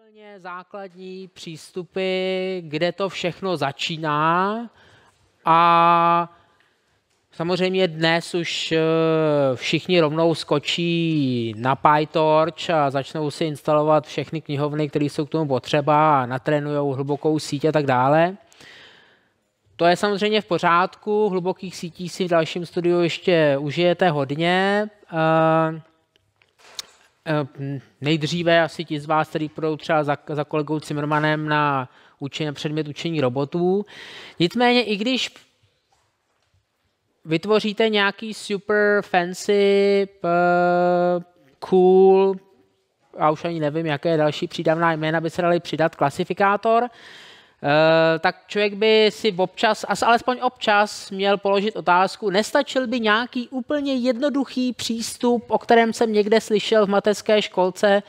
úplně základní přístupy, kde to všechno začíná a samozřejmě dnes už eh, všichni rovnou skočí na PyTorch a začnou si instalovat všechny knihovny, které jsou k tomu potřeba a natrénují hlubokou síť a tak dále. To je samozřejmě v pořádku, hlubokých sítí si v dalším studiu ještě užijete hodně. Eh, Ehm, nejdříve asi ti z vás, kteří půjdou třeba za, za kolegou Cimrmanem na učení, předmět učení robotů. Nicméně, i když vytvoříte nějaký super fancy, eh, cool, a už ani nevím, jaké další přídavná jména by se daly přidat, klasifikátor, Eh, tak člověk by si občas, a alespoň občas, měl položit otázku, nestačil by nějaký úplně jednoduchý přístup, o kterém jsem někde slyšel v mateřské školce,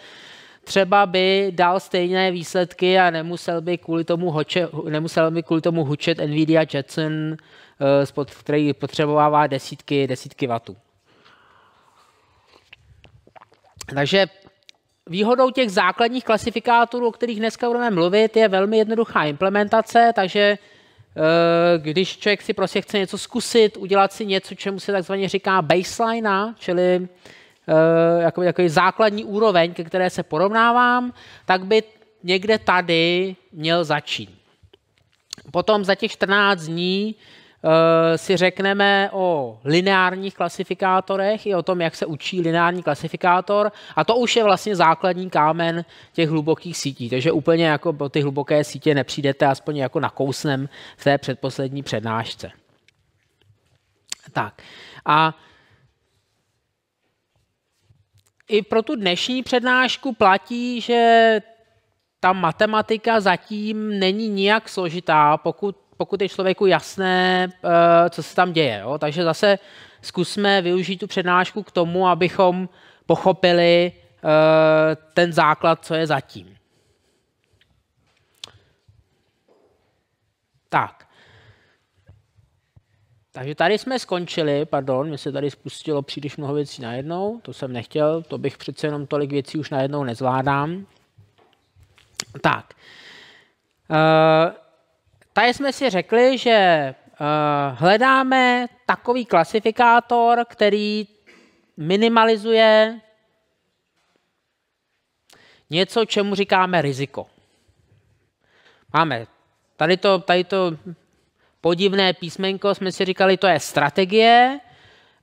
třeba by dal stejné výsledky a nemusel by kvůli tomu, hoče, nemusel by kvůli tomu hučet NVIDIA Jetson, eh, který potřebovává desítky, desítky vatů. Takže Výhodou těch základních klasifikátorů, o kterých dneska budeme mluvit, je velmi jednoduchá implementace, takže eh, když člověk si prostě chce něco zkusit, udělat si něco, čemu se takzvaně říká baseline, čili jako jako základní úroveň, ke které se porovnávám, tak by někde tady měl začít. Potom za těch 14 dní Eh, si řekneme o lineárních klasifikátorech i o tom, jak se učí lineární klasifikátor. A to už je vlastně základní kámen těch hlubokých sítí. Takže úplně jako po ty hluboké sítě nepřijdete aspoň jako kousnem v té předposlední přednášce. Tak. A i pro tu dnešní přednášku platí, že ta matematika zatím není nijak složitá, pokud pokud je člověku jasné, eh, co se tam děje. Jo? Takže zase zkusme využít tu přednášku k tomu, abychom pochopili eh, ten základ, co je zatím. Tak. Takže tady jsme skončili, pardon, mě se tady spustilo příliš mnoho věcí najednou, to jsem nechtěl, to bych přece jenom tolik věcí už najednou nezvládám. Tak. Uh, Tady jsme si řekli, že eh, hledáme takový klasifikátor, který minimalizuje něco, čemu říkáme riziko. Máme tady to, tady to podivné písmenko, jsme si říkali, to je strategie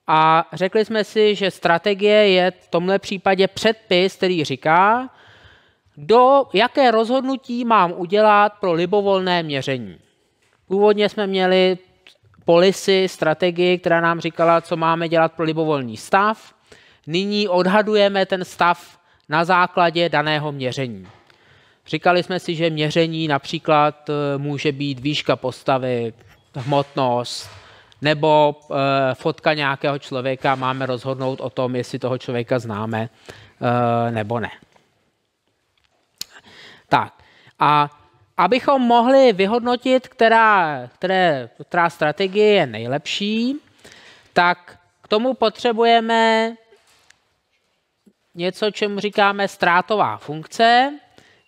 a řekli jsme si, že strategie je v tomhle případě předpis, který říká, do jaké rozhodnutí mám udělat pro libovolné měření. Původně jsme měli polisy, strategii, která nám říkala, co máme dělat pro libovolný stav. Nyní odhadujeme ten stav na základě daného měření. Říkali jsme si, že měření například eh, může být výška postavy, hmotnost, nebo eh, fotka nějakého člověka, máme rozhodnout o tom, jestli toho člověka známe eh, nebo ne. Tak a Abychom mohli vyhodnotit, která, které, která strategie je nejlepší, tak k tomu potřebujeme něco, čemu říkáme ztrátová funkce,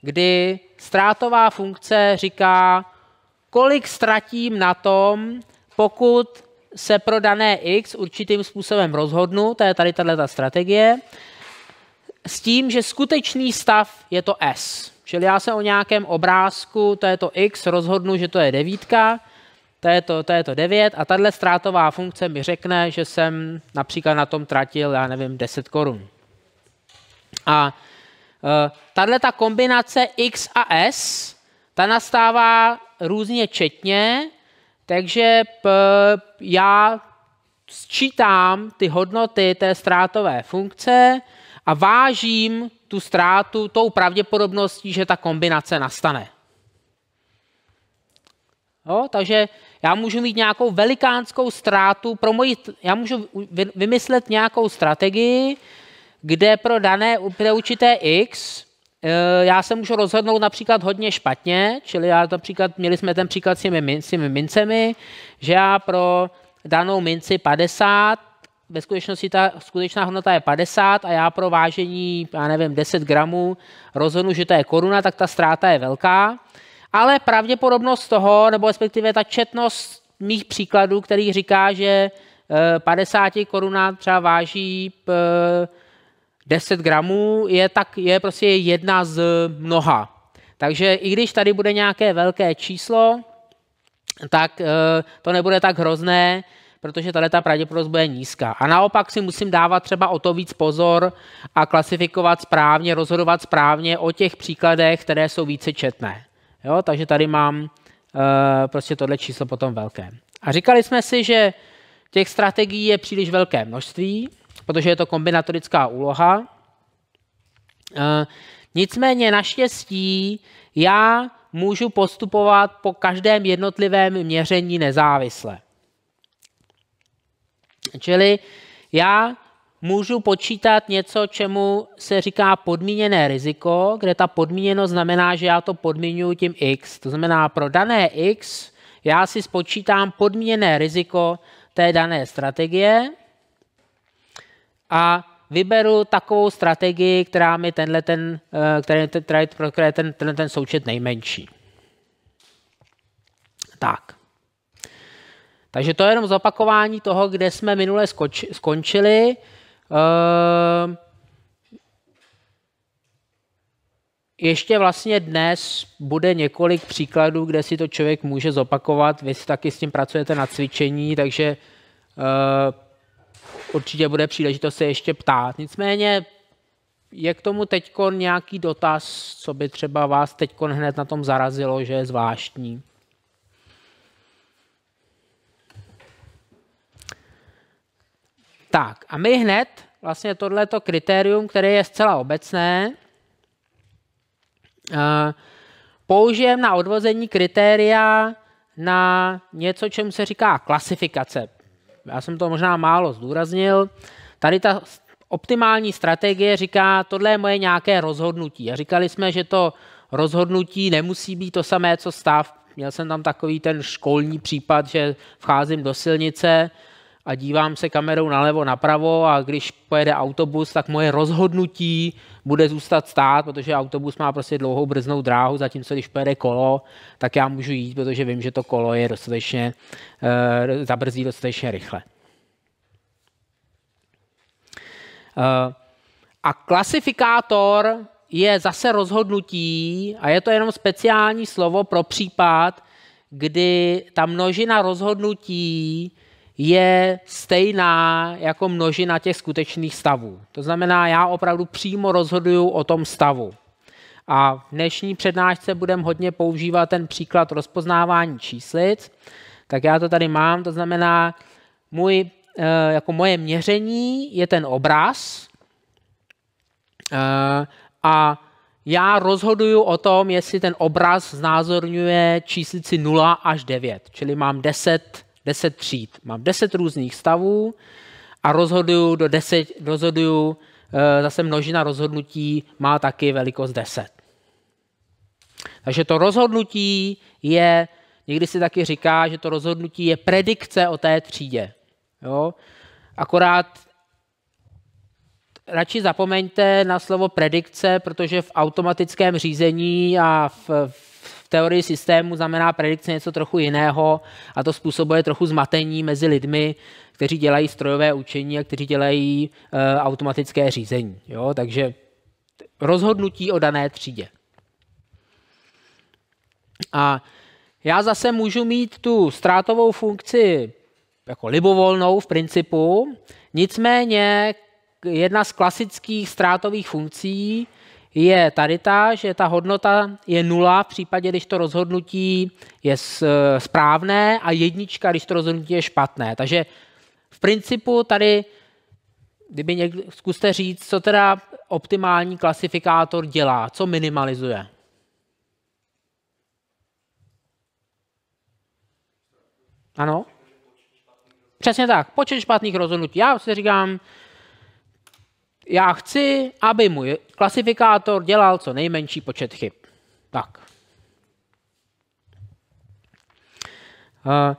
kdy ztrátová funkce říká, kolik ztratím na tom, pokud se pro dané X určitým způsobem rozhodnu, to je tady tato strategie, s tím, že skutečný stav je to S. Čili já se o nějakém obrázku to je to x rozhodnu, že to je devítka, to je to, to je to 9 a tahle ztrátová funkce mi řekne, že jsem například na tom tratil, já nevím, 10 korun. A e, tahle ta kombinace x a s, ta nastává různě četně, takže já sčítám ty hodnoty té ztrátové funkce a vážím tu ztrátu tou pravděpodobností, že ta kombinace nastane. Jo, takže já můžu mít nějakou velikánskou ztrátu, pro moji, já můžu vymyslet nějakou strategii, kde pro dané pro určité x eh, já se můžu rozhodnout například hodně špatně, čili já například, měli jsme ten příklad s těmi, min, s těmi mincemi, že já pro danou minci 50 ve skutečnosti ta skutečná hodnota je 50 a já pro vážení, já nevím, 10 gramů rozhodnu, že to je koruna, tak ta ztráta je velká. Ale pravděpodobnost toho, nebo respektive ta četnost mých příkladů, který říká, že 50 eh, koruna třeba váží 10 eh, gramů, je, tak, je prostě jedna z mnoha. Takže i když tady bude nějaké velké číslo, tak eh, to nebude tak hrozné, protože tady ta pravděpodobnost bude nízká. A naopak si musím dávat třeba o to víc pozor a klasifikovat správně, rozhodovat správně o těch příkladech, které jsou více četné. Jo? Takže tady mám uh, prostě tohle číslo potom velké. A říkali jsme si, že těch strategií je příliš velké množství, protože je to kombinatorická úloha. Uh, nicméně naštěstí já můžu postupovat po každém jednotlivém měření nezávisle. Čili já můžu počítat něco, čemu se říká podmíněné riziko, kde ta podmíněnost znamená, že já to podmiňuji tím x. To znamená, pro dané x já si spočítám podmíněné riziko té dané strategie a vyberu takovou strategii, která mi tenhle ten, který, eh, který, který, který, ten, tenhle ten součet nejmenší. Tak. Takže to je jenom zopakování toho, kde jsme minule skoč, skončili. Ehm, ještě vlastně dnes bude několik příkladů, kde si to člověk může zopakovat. Vy taky s tím pracujete na cvičení, takže ehm, určitě bude příležitost se ještě ptát. Nicméně je k tomu teď nějaký dotaz, co by třeba vás teď hned na tom zarazilo, že je zvláštní? Tak a my hned vlastně tohleto kritérium, které je zcela obecné, eh, použijeme na odvození kritéria na něco, čemu se říká klasifikace. Já jsem to možná málo zdůraznil. Tady ta optimální strategie říká, tohle je moje nějaké rozhodnutí. A říkali jsme, že to rozhodnutí nemusí být to samé, co stav. Měl jsem tam takový ten školní případ, že vcházím do silnice a dívám se kamerou nalevo, napravo a když pojede autobus, tak moje rozhodnutí bude zůstat stát, protože autobus má prostě dlouhou brznou dráhu, zatímco když pojede kolo, tak já můžu jít, protože vím, že to kolo je dostatečně, uh, eh, zabrzdí dostatečně rychle. Uh, a klasifikátor je zase rozhodnutí a je to jenom speciální slovo pro případ, kdy ta množina rozhodnutí je stejná jako množina těch skutečných stavů. To znamená, já opravdu přímo rozhoduju o tom stavu. A v dnešní přednášce budeme hodně používat ten příklad rozpoznávání číslic. Tak já to tady mám, to znamená, můj, eh, jako moje měření je ten obraz eh, a já rozhoduju o tom, jestli ten obraz znázorňuje číslici 0 až 9, čili mám 10 deset tříd. Mám deset různých stavů a rozhoduju do deset, rozhoduju, eh, zase množina rozhodnutí má taky velikost deset. Takže to rozhodnutí je, někdy se taky říká, že to rozhodnutí je predikce o té třídě. Jo? Akorát radši zapomeňte na slovo predikce, protože v automatickém řízení a v, v v teorii systému znamená predikce něco trochu jiného a to způsobuje trochu zmatení mezi lidmi, kteří dělají strojové učení a kteří dělají e, automatické řízení. Jo? Takže rozhodnutí o dané třídě. A já zase můžu mít tu ztrátovou funkci jako libovolnou v principu, nicméně jedna z klasických ztrátových funkcí je tady ta, že ta hodnota je nula v případě, když to rozhodnutí je eh, správné a jednička, když to rozhodnutí je špatné. Takže v principu tady, kdyby někdo, zkuste říct, co teda optimální klasifikátor dělá, co minimalizuje. Ano? Přesně tak, počet špatných rozhodnutí. Já si říkám, já chci, aby můj klasifikátor dělal co nejmenší počet chyb. Tak. Eh,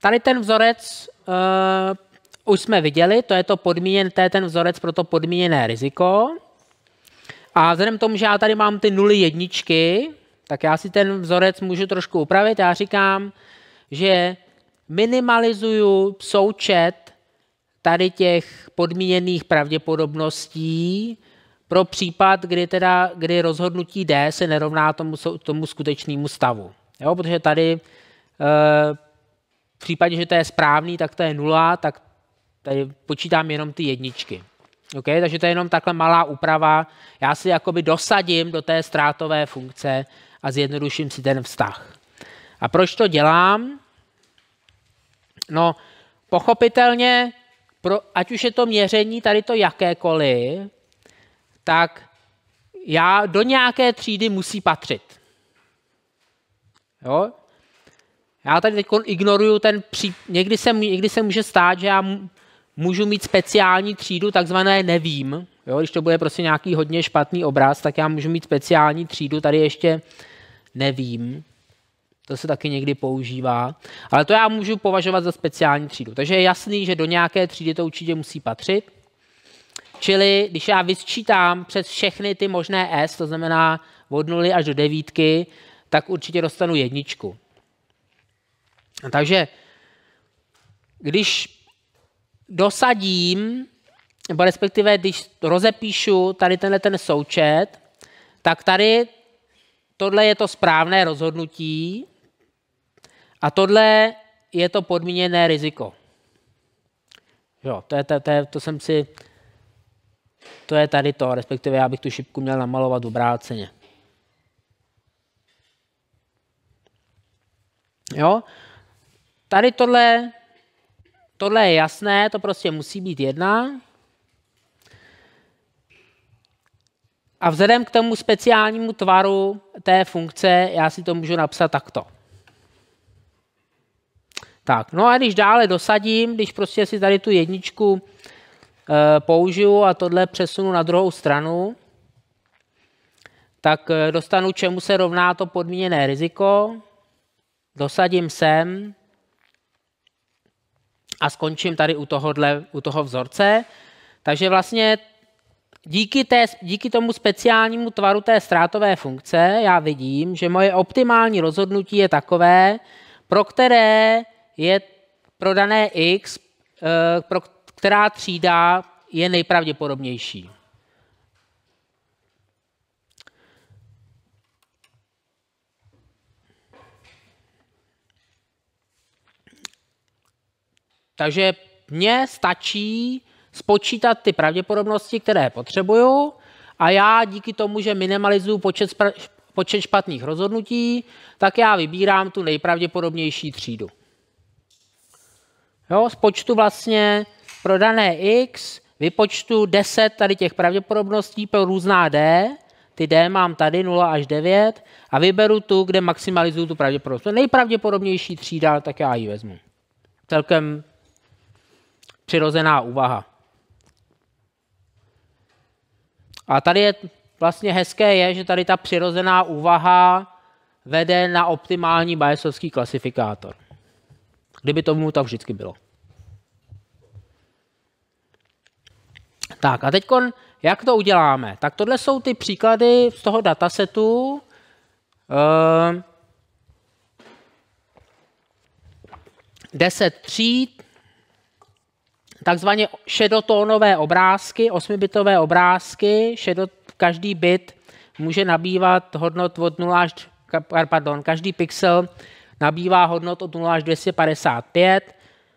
tady ten vzorec eh, už jsme viděli, to je, to, podmíněn, to je ten vzorec pro to podmíněné riziko. A vzhledem k tomu, že já tady mám ty nuly jedničky, tak já si ten vzorec můžu trošku upravit. Já říkám, že minimalizuju součet tady těch podmíněných pravděpodobností pro případ, kdy, teda, kdy rozhodnutí D se nerovná tomu, tomu skutečnému stavu. Jo, protože tady e, v případě, že to je správný, tak to je nula, tak tady počítám jenom ty jedničky. Okay? Takže to je jenom takhle malá úprava. Já si jakoby dosadím do té ztrátové funkce a zjednoduším si ten vztah. A proč to dělám? No, pochopitelně pro, ať už je to měření tady to jakékoliv, tak já do nějaké třídy musí patřit. Jo? Já tady teď ignoruju ten pří... Někdy se, někdy se může stát, že já můžu mít speciální třídu, takzvané nevím. Jo? Když to bude prostě nějaký hodně špatný obraz, tak já můžu mít speciální třídu, tady ještě nevím. To se taky někdy používá. Ale to já můžu považovat za speciální třídu. Takže je jasný, že do nějaké třídy to určitě musí patřit. Čili když já vysčítám přes všechny ty možné S, to znamená od 0 až do devítky, tak určitě dostanu jedničku. Takže když dosadím, nebo respektive když rozepíšu tady tenhle ten součet, tak tady tohle je to správné rozhodnutí a tohle je to podmíněné riziko. Jo, to, je, to, to, je, to jsem si... To je tady to, respektive já bych tu šipku měl namalovat obráceně. Jo? Tady tohle, tohle je jasné, to prostě musí být jedna. A vzhledem k tomu speciálnímu tvaru té funkce, já si to můžu napsat takto. Tak, no a když dále dosadím, když prostě si tady tu jedničku e, použiju a tohle přesunu na druhou stranu, tak eh, dostanu, čemu se rovná to podmíněné riziko, dosadím sem a skončím tady u, tohodle, u toho vzorce. Takže vlastně díky, té, díky tomu speciálnímu tvaru té ztrátové funkce já vidím, že moje optimální rozhodnutí je takové, pro které je pro dané x, eh, pro která třída je nejpravděpodobnější. Takže mně stačí spočítat ty pravděpodobnosti, které potřebuju a já díky tomu, že minimalizuju počet, počet špatných rozhodnutí, tak já vybírám tu nejpravděpodobnější třídu. Jo, z počtu vlastně pro dané x vypočtu 10 tady těch pravděpodobností pro různá d, ty d mám tady 0 až 9 a vyberu tu, kde maximalizuju tu pravděpodobnost. To nejpravděpodobnější třída, tak já ji vezmu. Celkem přirozená úvaha. A tady je vlastně hezké je, že tady ta přirozená úvaha vede na optimální Bayesovský klasifikátor. Kdyby tomu tak vždycky bylo. Tak a teď jak to uděláme? Tak tohle jsou ty příklady z toho datasetu. Uh, eh, 10 tříd, takzvaně šedotónové obrázky, osmibitové obrázky, šedot, každý bit může nabývat hodnot od 0 až, pardon, každý pixel nabývá hodnot od 0 až 255,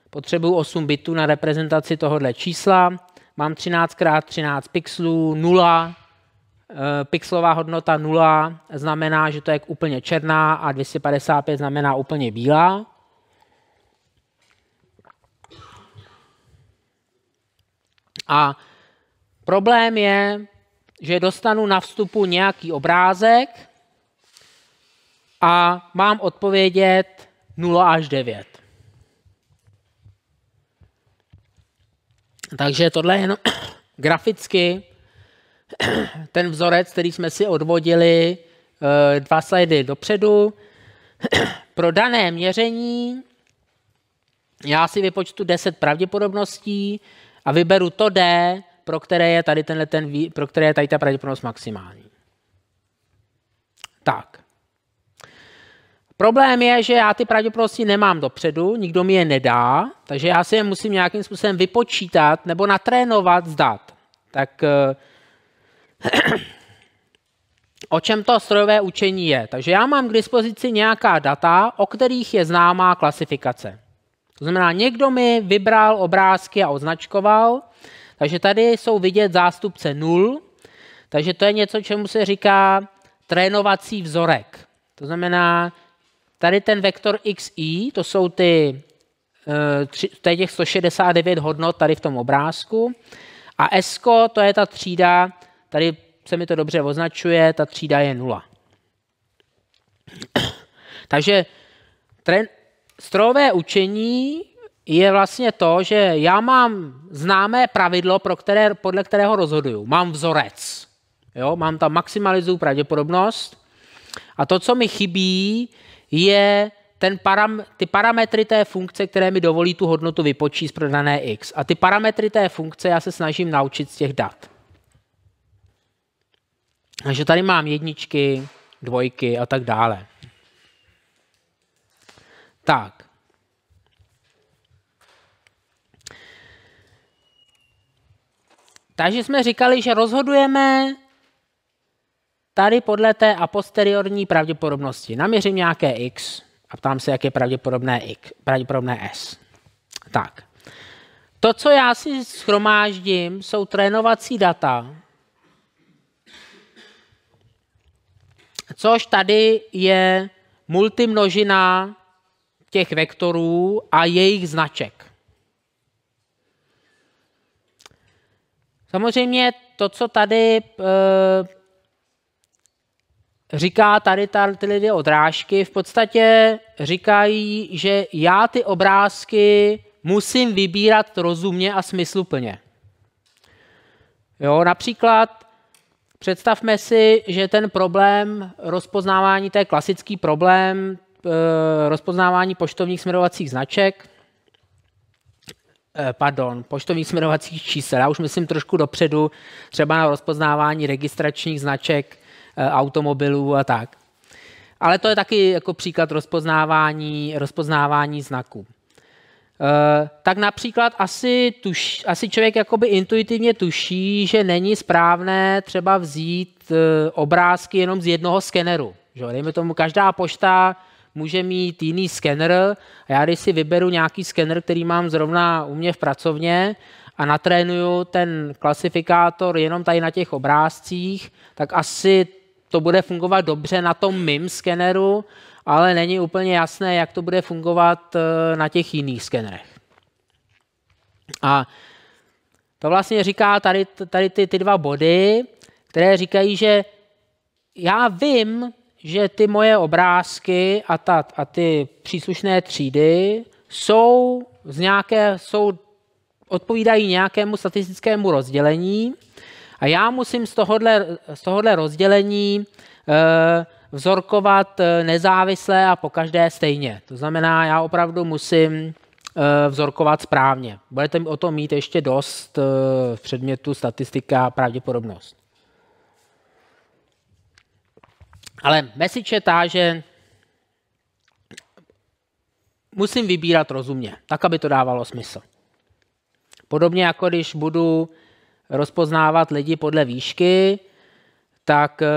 potřebuju 8 bitů na reprezentaci tohohle čísla, mám 13x13 pixelů, 0, eh, pixelová hodnota 0 znamená, že to je úplně černá a 255 znamená úplně bílá. A problém je, že dostanu na vstupu nějaký obrázek a mám odpovědět 0 až 9. Takže tohle je jenom graficky ten vzorec, který jsme si odvodili eh, dva slidy dopředu. Pro dané měření já si vypočtu 10 pravděpodobností a vyberu to D, pro které je tady, tenhle ten, pro které je tady ta pravděpodobnost maximální. Tak. Problém je, že já ty pravděpodobnosti nemám dopředu, nikdo mi je nedá, takže já si je musím nějakým způsobem vypočítat nebo natrénovat zdat. Tak eh, o čem to strojové učení je? Takže já mám k dispozici nějaká data, o kterých je známá klasifikace. To znamená, někdo mi vybral obrázky a označkoval, takže tady jsou vidět zástupce 0, takže to je něco, čemu se říká trénovací vzorek. To znamená, Tady ten vektor xi, to jsou ty, eh, to je těch 169 hodnot tady v tom obrázku. A S, to je ta třída, tady se mi to dobře označuje, ta třída je nula. Takže tren, strojové učení je vlastně to, že já mám známé pravidlo, pro které, podle kterého rozhoduju. Mám vzorec. Jo? Mám tam maximalizuju pravděpodobnost. A to, co mi chybí, je ten param, ty parametry té funkce, které mi dovolí tu hodnotu vypočíst pro dané x. A ty parametry té funkce já se snažím naučit z těch dat. Takže tady mám jedničky, dvojky a tak dále. Tak. Takže jsme říkali, že rozhodujeme tady podle té a posteriorní pravděpodobnosti naměřím nějaké x a ptám se, jak je pravděpodobné, x, pravděpodobné s. Tak. To, co já si schromáždím, jsou trénovací data, což tady je multimnožina těch vektorů a jejich značek. Samozřejmě to, co tady eh, říká tady ta, ty lidé odrážky, v podstatě říkají, že já ty obrázky musím vybírat rozumně a smysluplně. Jo, například představme si, že ten problém rozpoznávání, to je klasický problém e, rozpoznávání poštovních směrovacích značek, e, pardon, poštovních směrovacích čísel. Já už myslím trošku dopředu, třeba na rozpoznávání registračních značek Eh, automobilů a tak. Ale to je taky jako příklad rozpoznávání, rozpoznávání znaků. E, eh, tak například asi, tuš, asi člověk jakoby intuitivně tuší, že není správné třeba vzít e, obrázky jenom z jednoho skeneru. Že? Dejme tomu, každá pošta může mít jiný skener a já když si vyberu nějaký skener, který mám zrovna u mě v pracovně a natrénuju ten klasifikátor jenom tady na těch obrázcích, tak asi to bude fungovat dobře na tom MIM skeneru, ale není úplně jasné, jak to bude fungovat eh, na těch jiných skenerech. A to vlastně říká tady, tady ty, ty dva body, které říkají, že já vím, že ty moje obrázky a, ta, a ty příslušné třídy jsou, z nějaké, jsou odpovídají nějakému statistickému rozdělení a já musím z tohohle, z tohohle rozdělení eh, vzorkovat eh, nezávisle a po každé stejně. To znamená, já opravdu musím eh, vzorkovat správně. Budete o tom mít ještě dost v předmětu statistika a pravděpodobnost. Ale message je ta, že musím vybírat rozumně, tak, aby to dávalo smysl. Podobně jako když budu rozpoznávat lidi podle výšky, tak eh,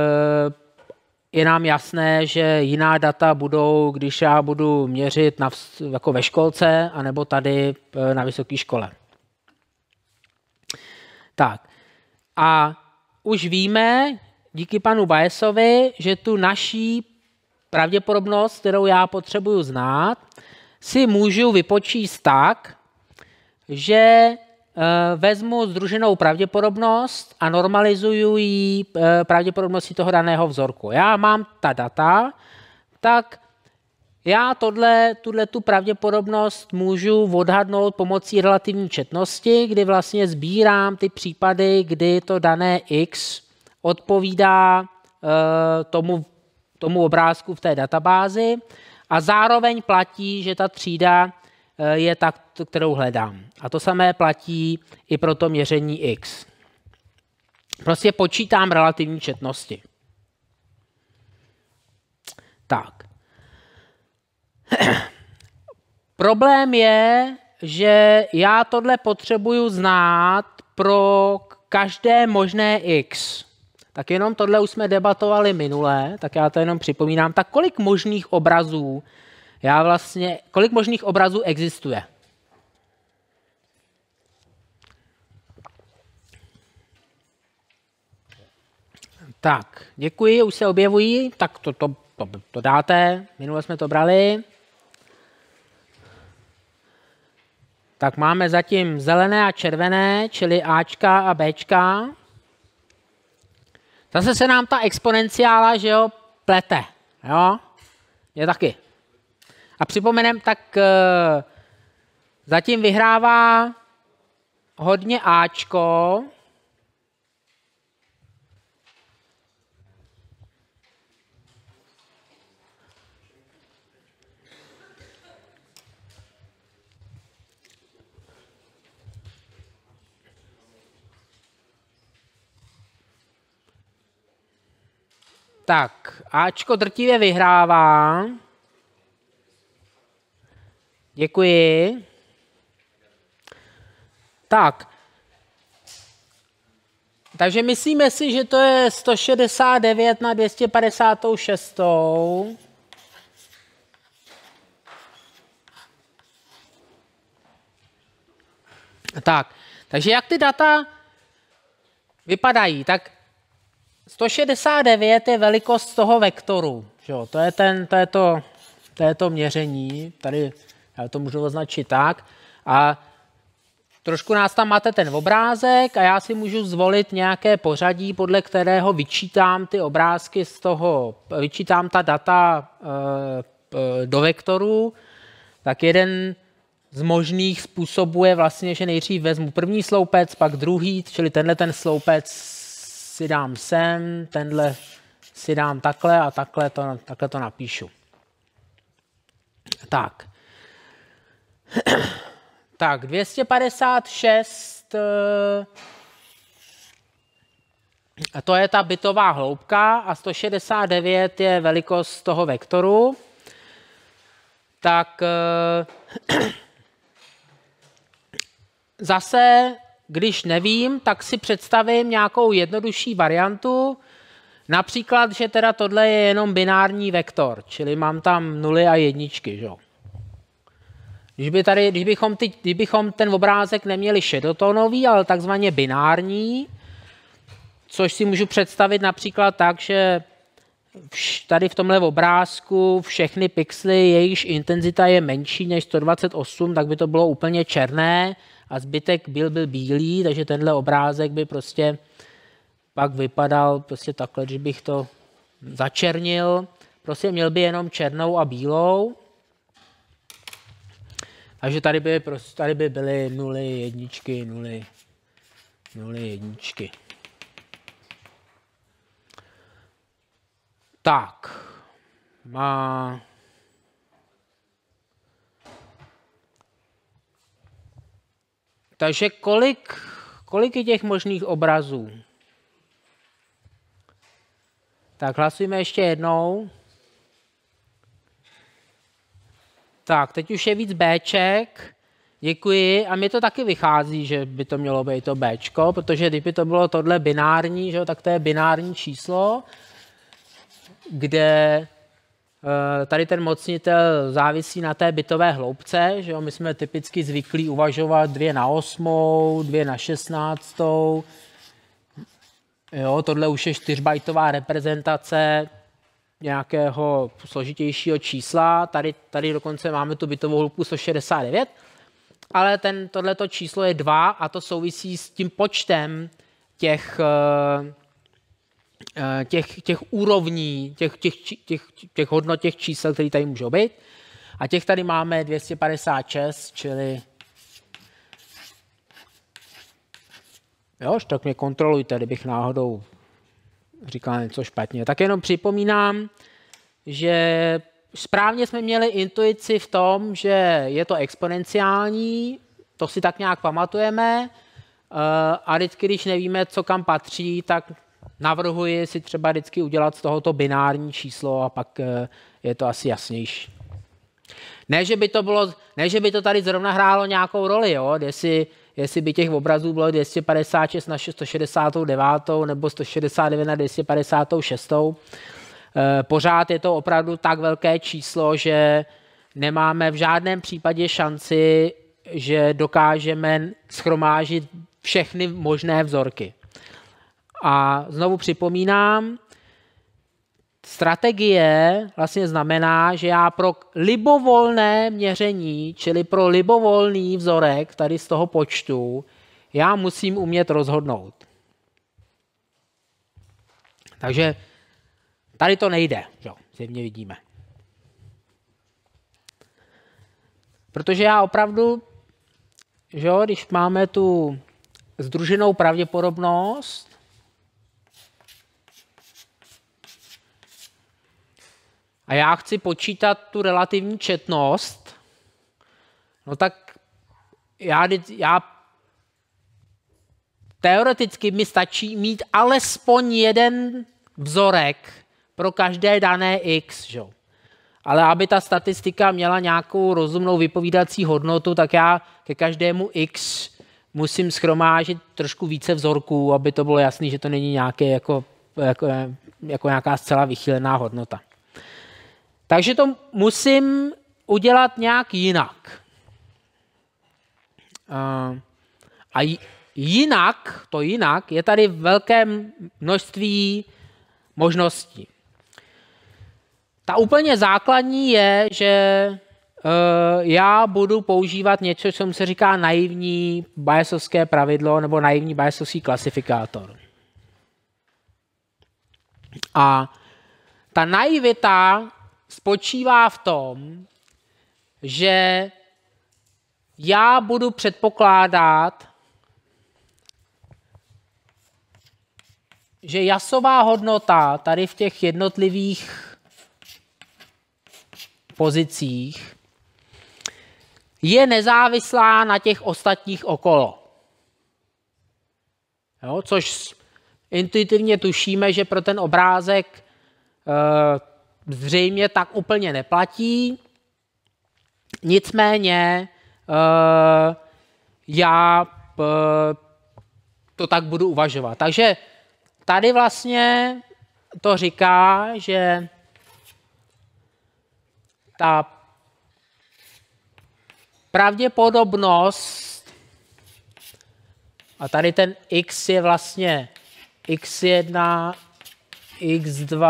je nám jasné, že jiná data budou, když já budu měřit na, jako ve školce, anebo tady eh, na vysoké škole. Tak. A už víme, díky panu Baesovi, že tu naší pravděpodobnost, kterou já potřebuju znát, si můžu vypočíst tak, že Eh, vezmu združenou pravděpodobnost a normalizuju ji eh, pravděpodobností toho daného vzorku. Já mám ta data, tak já tohle, tuhle tu pravděpodobnost můžu odhadnout pomocí relativní četnosti, kdy vlastně sbírám ty případy, kdy to dané x odpovídá eh, tomu, tomu obrázku v té databázi a zároveň platí, že ta třída Eh, je ta, kterou hledám. A to samé platí i pro to měření x. Prostě počítám relativní četnosti. Tak. Problém je, že já tohle potřebuju znát pro každé možné x. Tak jenom tohle už jsme debatovali minule, tak já to jenom připomínám. Tak kolik možných obrazů já vlastně, kolik možných obrazů existuje? Tak, děkuji, už se objevují, tak to, to, to, to dáte, minule jsme to brali. Tak máme zatím zelené a červené, čili Ačka a Bčka. Zase se nám ta exponenciála, že jo, plete, jo, je taky. A připomenem, tak eh, zatím vyhrává hodně Ačko. Tak, Ačko drtivě vyhrává. Děkuji. Tak. Takže myslíme si, že to je 169 na 256. Tak, takže jak ty data vypadají? Tak 169 je velikost toho vektoru. Že jo? To, je ten, to, je to, to je to měření. Tady já to můžu označit tak. A trošku nás tam máte ten obrázek a já si můžu zvolit nějaké pořadí, podle kterého vyčítám ty obrázky z toho, vyčítám ta data eh, eh, do vektoru. Tak jeden z možných způsobů je vlastně, že nejdřív vezmu první sloupec, pak druhý, čili tenhle ten sloupec si dám sem, tenhle si dám takhle a takhle to, takhle to napíšu. Tak. tak, 256. Eh, to je ta bytová hloubka a 169 je velikost toho vektoru. Tak eh, zase, když nevím, tak si představím nějakou jednodušší variantu, Například, že teda tohle je jenom binární vektor, čili mám tam nuly a jedničky. Že? Když, by tady, když bychom, ty, kdybychom ten obrázek neměli šedotonový, ale takzvaně binární, což si můžu představit například tak, že vš, tady v tomhle obrázku všechny pixely, jejichž intenzita je menší než 128, tak by to bylo úplně černé a zbytek byl, byl bílý, takže tenhle obrázek by prostě pak vypadal prostě takhle, že bych to začernil. Prostě měl by jenom černou a bílou. Takže tady by, prostě, tady by byly nuly, jedničky, nuly, nuly, jedničky. Tak. Má... Takže kolik, kolik je těch možných obrazů? Tak hlasujeme ještě jednou. Tak, teď už je víc Bček. Děkuji. A mi to taky vychází, že by to mělo být to Bčko, protože kdyby to bylo tohle binární, že tak to je binární číslo, kde eh, tady ten mocnitel závisí na té bytové hloubce, že jo, my jsme typicky zvyklí uvažovat dvě na osmou, dvě na šestnáctou, jo, tohle už je čtyřbajtová reprezentace, nějakého složitějšího čísla. Tady, tady dokonce máme tu bytovou hloubku 169, ale ten, tohleto číslo je 2 a to souvisí s tím počtem těch, eh, eh, těch, těch úrovní, těch, těch, těch, těch hodnot těch čísel, které tady můžou být. A těch tady máme 256, čili Jo, tak mě kontrolujte, kdybych náhodou říkal něco špatně. Tak jenom připomínám, že správně jsme měli intuici v tom, že je to exponenciální, to si tak nějak pamatujeme, eh, a vždycky, když nevíme, co kam patří, tak navrhuji si třeba vždycky udělat z tohoto binární číslo a pak eh, je to asi jasnější. Ne, že by to, bylo, ne, že by to tady zrovna hrálo nějakou roli, jo? Jestli, jestli by těch obrazů bylo 256 na 169 nebo 169 na 256. Eh, pořád je to opravdu tak velké číslo, že nemáme v žádném případě šanci, že dokážeme schromážit všechny možné vzorky. A znovu připomínám, Strategie vlastně znamená, že já pro libovolné měření, čili pro libovolný vzorek tady z toho počtu, já musím umět rozhodnout. Takže tady to nejde, jo, zjevně vidíme. Protože já opravdu, že jo, když máme tu združenou pravděpodobnost, a já chci počítat tu relativní četnost, no tak já, já teoreticky mi stačí mít alespoň jeden vzorek pro každé dané x. Že? Ale aby ta statistika měla nějakou rozumnou vypovídací hodnotu, tak já ke každému x musím schromážit trošku více vzorků, aby to bylo jasné, že to není nějaké jako, jako, jako nějaká zcela vychýlená hodnota. Takže to musím udělat nějak jinak. A jinak, to jinak, je tady velké množství možností. Ta úplně základní je, že e, já budu používat něco, co se říká naivní Bayesovské pravidlo nebo naivní Bayesovský klasifikátor. A ta naivita spočívá v tom, že já budu předpokládat, že jasová hodnota tady v těch jednotlivých pozicích je nezávislá na těch ostatních okolo. Jo, což intuitivně tušíme, že pro ten obrázek e, zřejmě tak úplně neplatí. Nicméně uh, já uh, to tak budu uvažovat. Takže tady vlastně to říká, že ta pravděpodobnost, a tady ten x je vlastně x1, x2,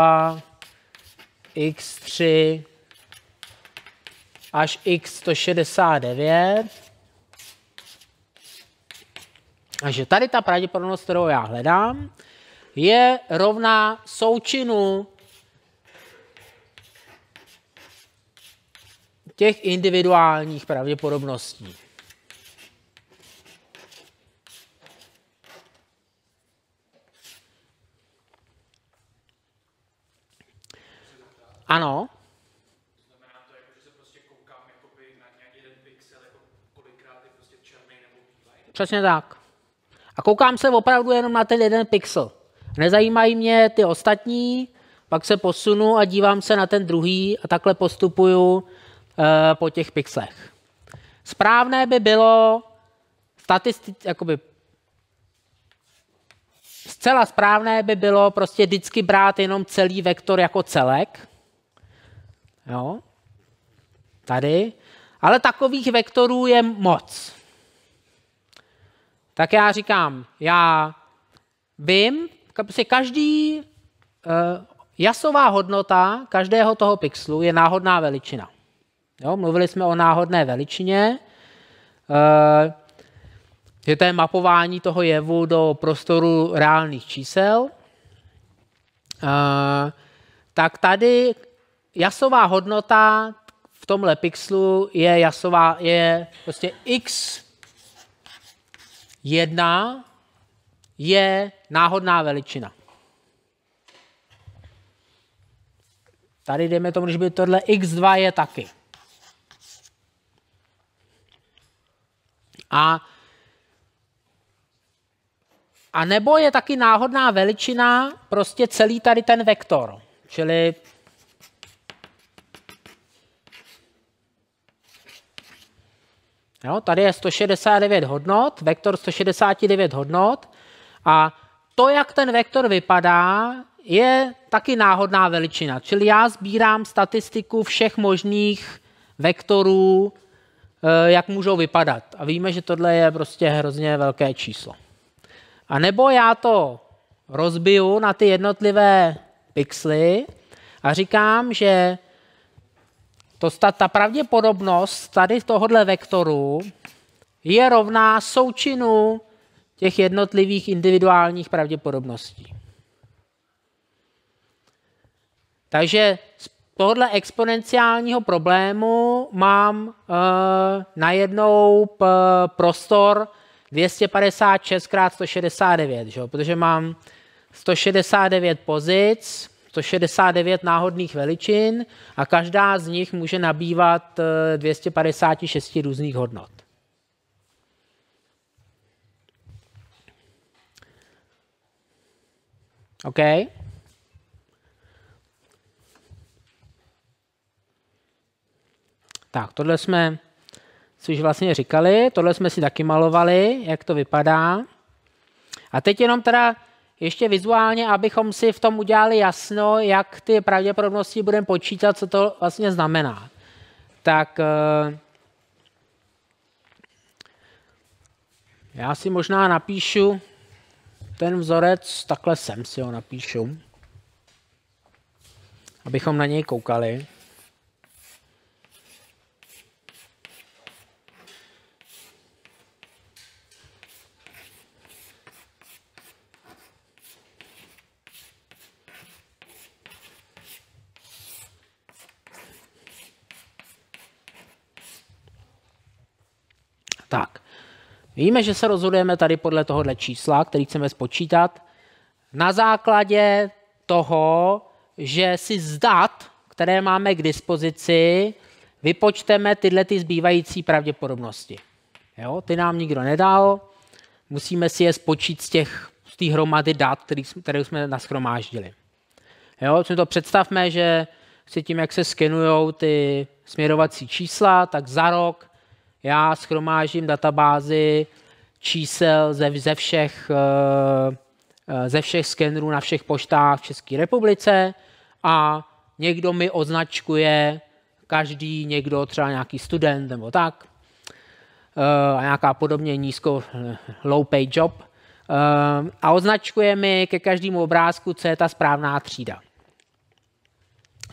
x3 až x169. A že tady ta pravděpodobnost, kterou já hledám, je rovná součinu těch individuálních pravděpodobností. Ano. Přesně tak. A koukám se opravdu jenom na ten jeden pixel. Nezajímají mě ty ostatní, pak se posunu a dívám se na ten druhý a takhle postupuju uh, po těch pixlech. Správné by bylo statisticky, jakoby zcela správné by bylo prostě vždycky brát jenom celý vektor jako celek Jo? Tady. Ale takových vektorů je moc. Tak já říkám, já vím, že prostě každý eh, jasová hodnota každého toho pixelu je náhodná veličina. Jo, mluvili jsme o náhodné veličině. Eh, je to je mapování toho jevu do prostoru reálných čísel. Eh, tak tady jasová hodnota v tomhle pixelu je jasová, je prostě x1 je náhodná veličina. Tady jdeme tomu, když by tohle x2 je taky. A, a nebo je taky náhodná veličina prostě celý tady ten vektor. Čili Jo, tady je 169 hodnot, vektor 169 hodnot a to, jak ten vektor vypadá, je taky náhodná veličina. Čili já sbírám statistiku všech možných vektorů, eh, jak můžou vypadat. A víme, že tohle je prostě hrozně velké číslo. A nebo já to rozbiju na ty jednotlivé pixely a říkám, že to ta, ta pravděpodobnost tady tohohle vektoru je rovná součinu těch jednotlivých individuálních pravděpodobností. Takže z tohohle exponenciálního problému mám uh, e, najednou prostor 256 x 169, že? protože mám 169 pozic, 169 náhodných veličin a každá z nich může nabývat 256 eh, různých hodnot. OK? Tak, tohle jsme si už vlastně říkali, tohle jsme si taky malovali, jak to vypadá. A teď jenom teda ještě vizuálně, abychom si v tom udělali jasno, jak ty pravděpodobnosti budeme počítat, co to vlastně znamená. Tak eh, já si možná napíšu ten vzorec, takhle sem si ho napíšu, abychom na něj koukali. Víme, že se rozhodujeme tady podle tohohle čísla, který chceme spočítat, na základě toho, že si z dat, které máme k dispozici, vypočteme tyhle ty zbývající pravděpodobnosti. Jo? Ty nám nikdo nedal, musíme si je spočít z těch z té hromady dat, jsme, které jsme naschromáždili. Jo? Jsme to představme, že si tím, jak se skenujou ty směrovací čísla, tak za rok já schromážím databázi čísel ze, ze, všech, eh, eh, ze všech skenerů na všech poštách v České republice a někdo mi označkuje každý, někdo třeba nějaký student nebo tak, eh, a nějaká podobně nízko low pay job a označkuje mi ke každému obrázku, co je ta správná třída.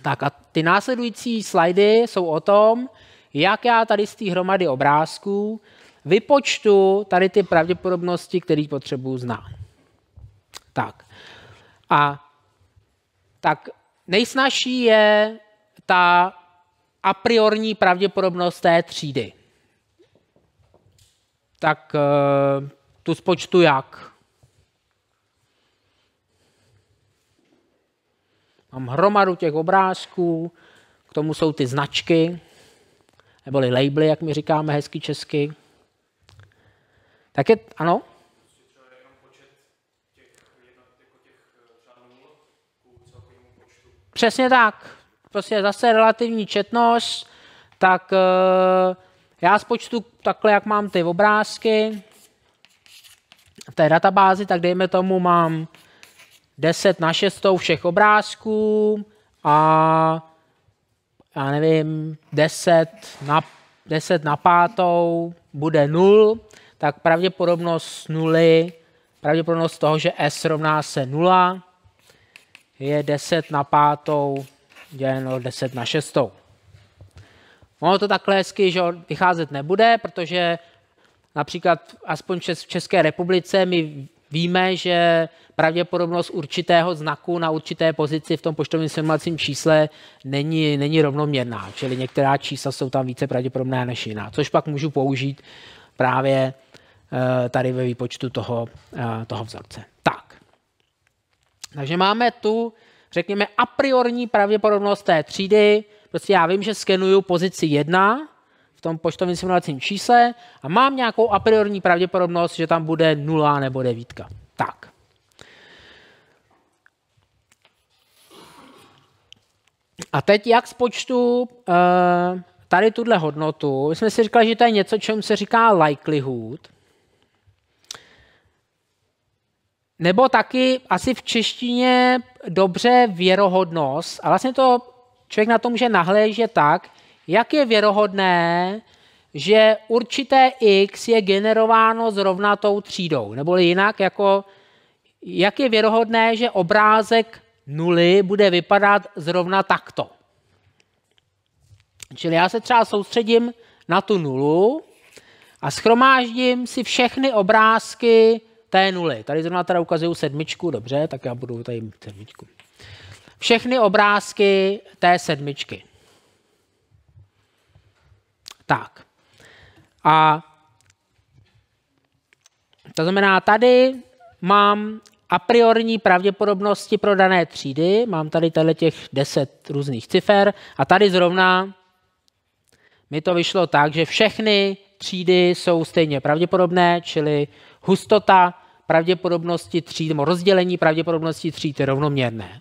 Tak a ty následující slajdy jsou o tom, jak já tady z té hromady obrázků vypočtu tady ty pravděpodobnosti, které potřebuji znát. Tak. A tak nejsnažší je ta a priorní pravděpodobnost té třídy. Tak eh, tu spočtu jak? Mám hromadu těch obrázků, k tomu jsou ty značky neboli labely, jak my říkáme hezky česky, tak je, ano? Přesně tak. Prostě zase relativní četnost, tak eh, já spočtu počtu takhle, jak mám ty obrázky v té databázi, tak dejme tomu mám 10 na 6 všech obrázků a já nevím, 10 na, 10 na pátou bude 0, tak pravděpodobnost nuly, pravděpodobnost toho, že S rovná se 0, je 10 na pátou děleno 10 na šestou. Ono to takhle hezky že vycházet nebude, protože například aspoň v České republice my Víme, že pravděpodobnost určitého znaku na určité pozici v tom poštovním simulacím čísle není, není rovnoměrná, čili některá čísla jsou tam více pravděpodobná než jiná, což pak můžu použít právě eh, tady ve výpočtu toho, eh, toho vzorce. Tak. Takže máme tu, řekněme, a priorní pravděpodobnost té třídy. Prostě já vím, že skenuju pozici 1, v tom počtovém simulacím čísle a mám nějakou a priori pravděpodobnost, že tam bude nula nebo devítka. Tak. A teď jak spočtu počtu eh, tady tuhle hodnotu, my jsme si říkali, že to je něco, čemu se říká likelihood, nebo taky asi v češtině dobře věrohodnost, a vlastně to člověk na to může nahléžet tak, jak je věrohodné, že určité x je generováno zrovna tou třídou, nebo jinak, jako, jak je věrohodné, že obrázek nuly bude vypadat zrovna takto. Čili já se třeba soustředím na tu nulu a schromáždím si všechny obrázky té nuly. Tady zrovna teda ukazuju sedmičku, dobře, tak já budu tady sedmičku. Všechny obrázky té sedmičky. Tak. A to znamená, tady mám a priorní pravděpodobnosti pro dané třídy. Mám tady tady těch 10 různých cifer a tady zrovna mi to vyšlo tak, že všechny třídy jsou stejně pravděpodobné, čili hustota pravděpodobnosti tříd, nebo rozdělení pravděpodobnosti tříd je rovnoměrné.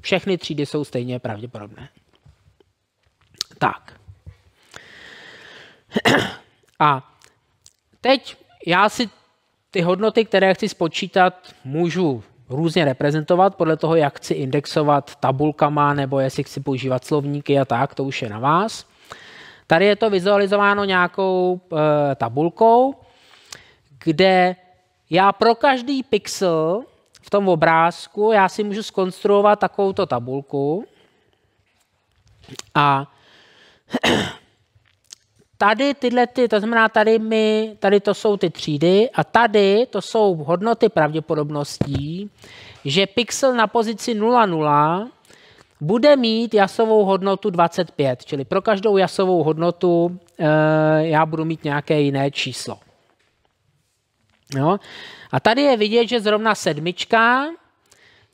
Všechny třídy jsou stejně pravděpodobné. Tak. A teď já si ty hodnoty, které chci spočítat, můžu různě reprezentovat podle toho, jak chci indexovat tabulkama nebo jestli chci používat slovníky a tak, to už je na vás. Tady je to vizualizováno nějakou e, tabulkou, kde já pro každý pixel v tom obrázku já si můžu skonstruovat takovouto tabulku a Tady tyhle, ty, to znamená tady my, tady to jsou ty třídy a tady to jsou hodnoty pravděpodobností, že pixel na pozici 00 bude mít jasovou hodnotu 25, čili pro každou jasovou hodnotu e, já budu mít nějaké jiné číslo. Jo? A tady je vidět, že zrovna sedmička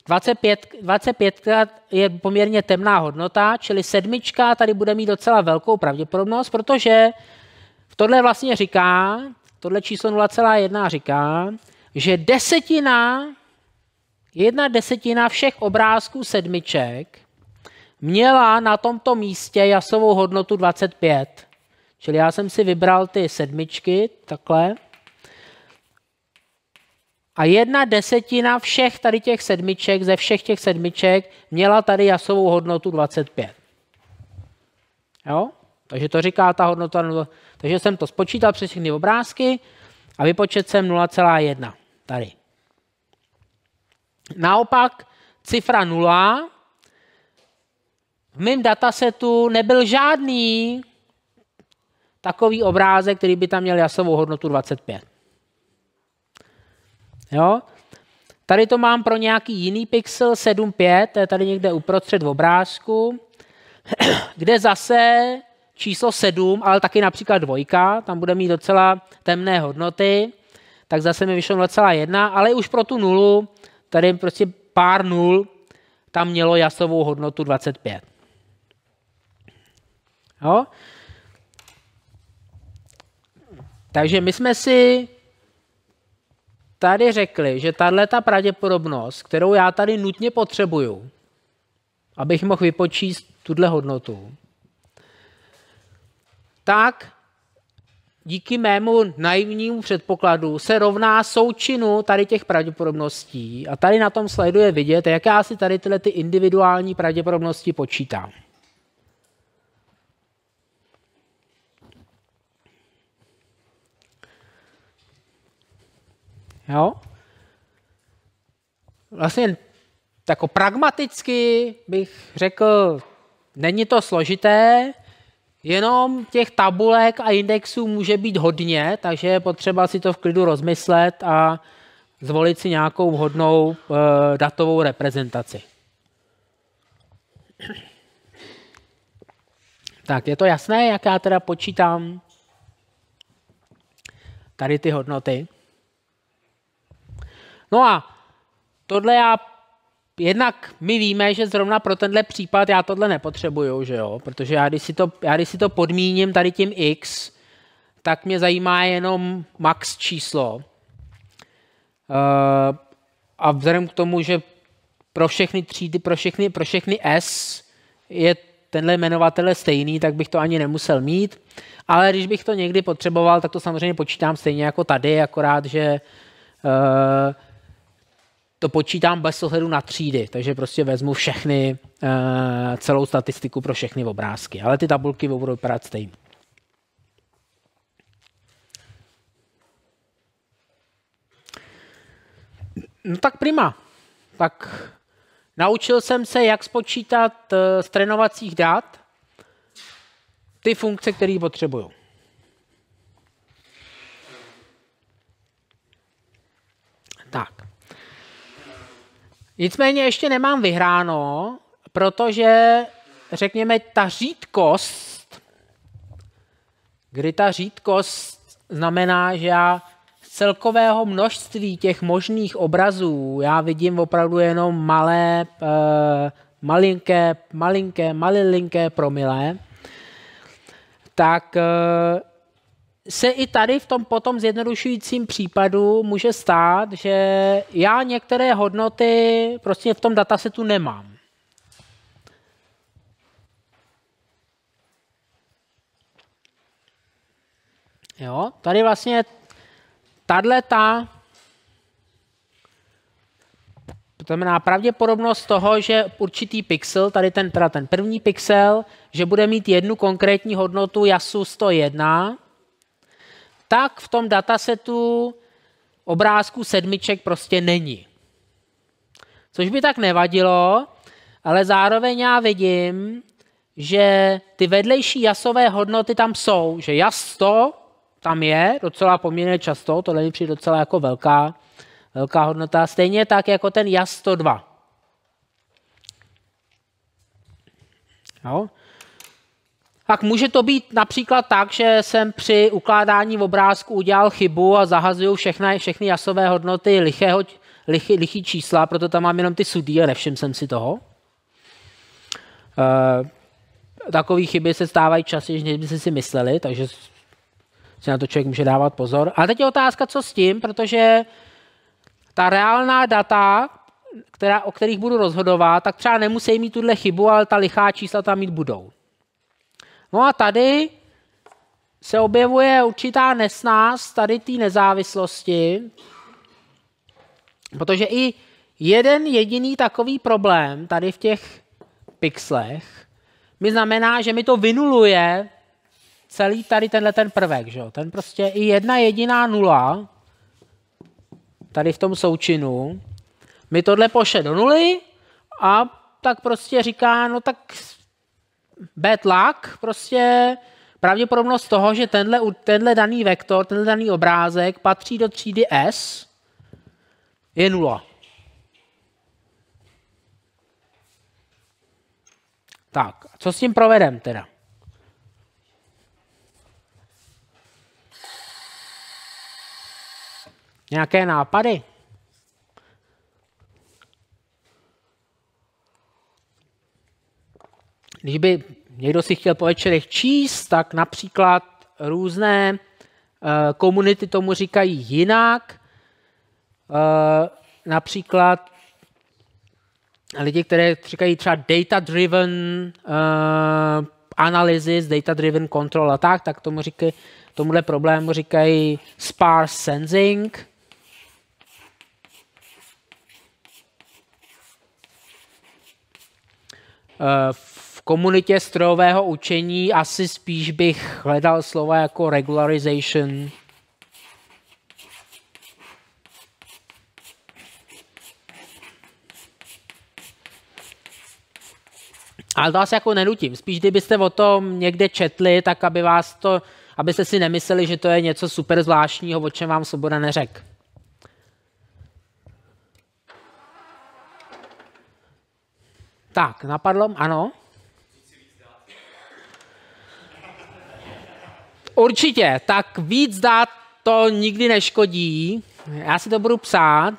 25, 25 je poměrně temná hodnota, čili sedmička tady bude mít docela velkou pravděpodobnost, protože tohle vlastně říká, tohle číslo 0,1 říká, že desetina, jedna desetina všech obrázků sedmiček měla na tomto místě jasovou hodnotu 25. Čili já jsem si vybral ty sedmičky, takhle, a jedna desetina všech tady těch sedmiček, ze všech těch sedmiček, měla tady jasovou hodnotu 25. Jo? Takže to říká ta hodnota. Takže jsem to spočítal přes všechny obrázky a vypočet jsem 0,1 tady. Naopak cifra 0 v mém datasetu nebyl žádný takový obrázek, který by tam měl jasovou hodnotu 25. Jo? Tady to mám pro nějaký jiný pixel 7.5, to je tady někde uprostřed v obrázku, kde zase číslo 7, ale taky například dvojka, tam bude mít docela temné hodnoty, tak zase mi vyšlo 0,1, ale už pro tu nulu, tady prostě pár nul, tam mělo jasovou hodnotu 25. Jo? Takže my jsme si tady řekli, že tahle ta pravděpodobnost, kterou já tady nutně potřebuju, abych mohl vypočíst tuhle hodnotu, tak díky mému naivnímu předpokladu se rovná součinu tady těch pravděpodobností. A tady na tom slajdu je vidět, jak já si tady tyhle ty individuální pravděpodobnosti počítám. Jo? Vlastně jako pragmaticky bych řekl, není to složité, jenom těch tabulek a indexů může být hodně, takže je potřeba si to v klidu rozmyslet a zvolit si nějakou vhodnou e, datovou reprezentaci. Tak, je to jasné, jak já teda počítám tady ty hodnoty? No a tohle já jednak my víme, že zrovna pro tenhle případ já tohle nepotřebuju, že jo? Protože já když, si to, já když si to podmíním tady tím x, tak mě zajímá jenom max číslo. Eh, a vzhledem k tomu, že pro všechny třídy, pro všechny, pro všechny S je tenhle jmenovatel stejný, tak bych to ani nemusel mít. Ale když bych to někdy potřeboval, tak to samozřejmě počítám stejně jako tady, akorát, že eh, to počítám bez ohledu na třídy, takže prostě vezmu všechny, eh, celou statistiku pro všechny obrázky, ale ty tabulky budou vypadat stejně. No tak prima. Tak naučil jsem se, jak spočítat eh, z trénovacích dat ty funkce, které potřebuju. Tak. Nicméně ještě nemám vyhráno, protože řekněme ta řídkost, kdy ta řídkost znamená, že já z celkového množství těch možných obrazů já vidím opravdu jenom malé, eh, malinké, malinké, malinké, promilé, tak eh, se i tady v tom potom zjednodušujícím případu může stát, že já některé hodnoty prostě v tom datasetu nemám. Jo, tady vlastně tahle ta to znamená pravděpodobnost toho, že určitý pixel, tady ten, teda ten první pixel, že bude mít jednu konkrétní hodnotu jasu 101, tak v tom datasetu obrázku sedmiček prostě není. Což by tak nevadilo, ale zároveň já vidím, že ty vedlejší jasové hodnoty tam jsou, že jas 100 tam je docela poměrně často, tohle mi přijde docela jako velká, velká hodnota, stejně tak jako ten jas 102. Jo? tak může to být například tak, že jsem při ukládání v obrázku udělal chybu a zahazuju všechny, všechny jasové hodnoty lichého, lichy, lichý čísla, proto tam mám jenom ty sudí, a nevšiml jsem si toho. E, eh, takové chyby se stávají častěji, než by si mysleli, takže si na to člověk může dávat pozor. Ale teď je otázka, co s tím, protože ta reálná data, která, o kterých budu rozhodovat, tak třeba nemusí mít tuhle chybu, ale ta lichá čísla tam mít budou. No a tady se objevuje určitá nesnáz tady té nezávislosti, protože i jeden jediný takový problém tady v těch pixlech mi znamená, že mi to vynuluje celý tady tenhle ten prvek, že? ten prostě i jedna jediná nula tady v tom součinu mi tohle poše do nuly a tak prostě říká, no tak bad luck, prostě pravděpodobnost toho, že tenhle, tenhle daný vektor, tenhle daný obrázek patří do třídy S, je nula. Tak, co s tím provedem teda? Nějaké nápady? když by někdo si chtěl po večerech číst, tak například různé eh, komunity tomu říkají jinak. Eh, například lidi, které říkají třeba data-driven eh, analysis, data-driven control a tak, tak tomu říkají, tomuhle problému říkají sparse sensing. Uh, komunitě strojového učení asi spíš bych hledal slova jako regularization, Ale to asi jako nenutím. Spíš kdybyste o tom někde četli, tak aby vás to, abyste si nemysleli, že to je něco super zvláštního, o čem vám Svoboda neřekl. Tak, napadlo, ano. Určitě, tak víc dát to nikdy neškodí. Já si to budu psát.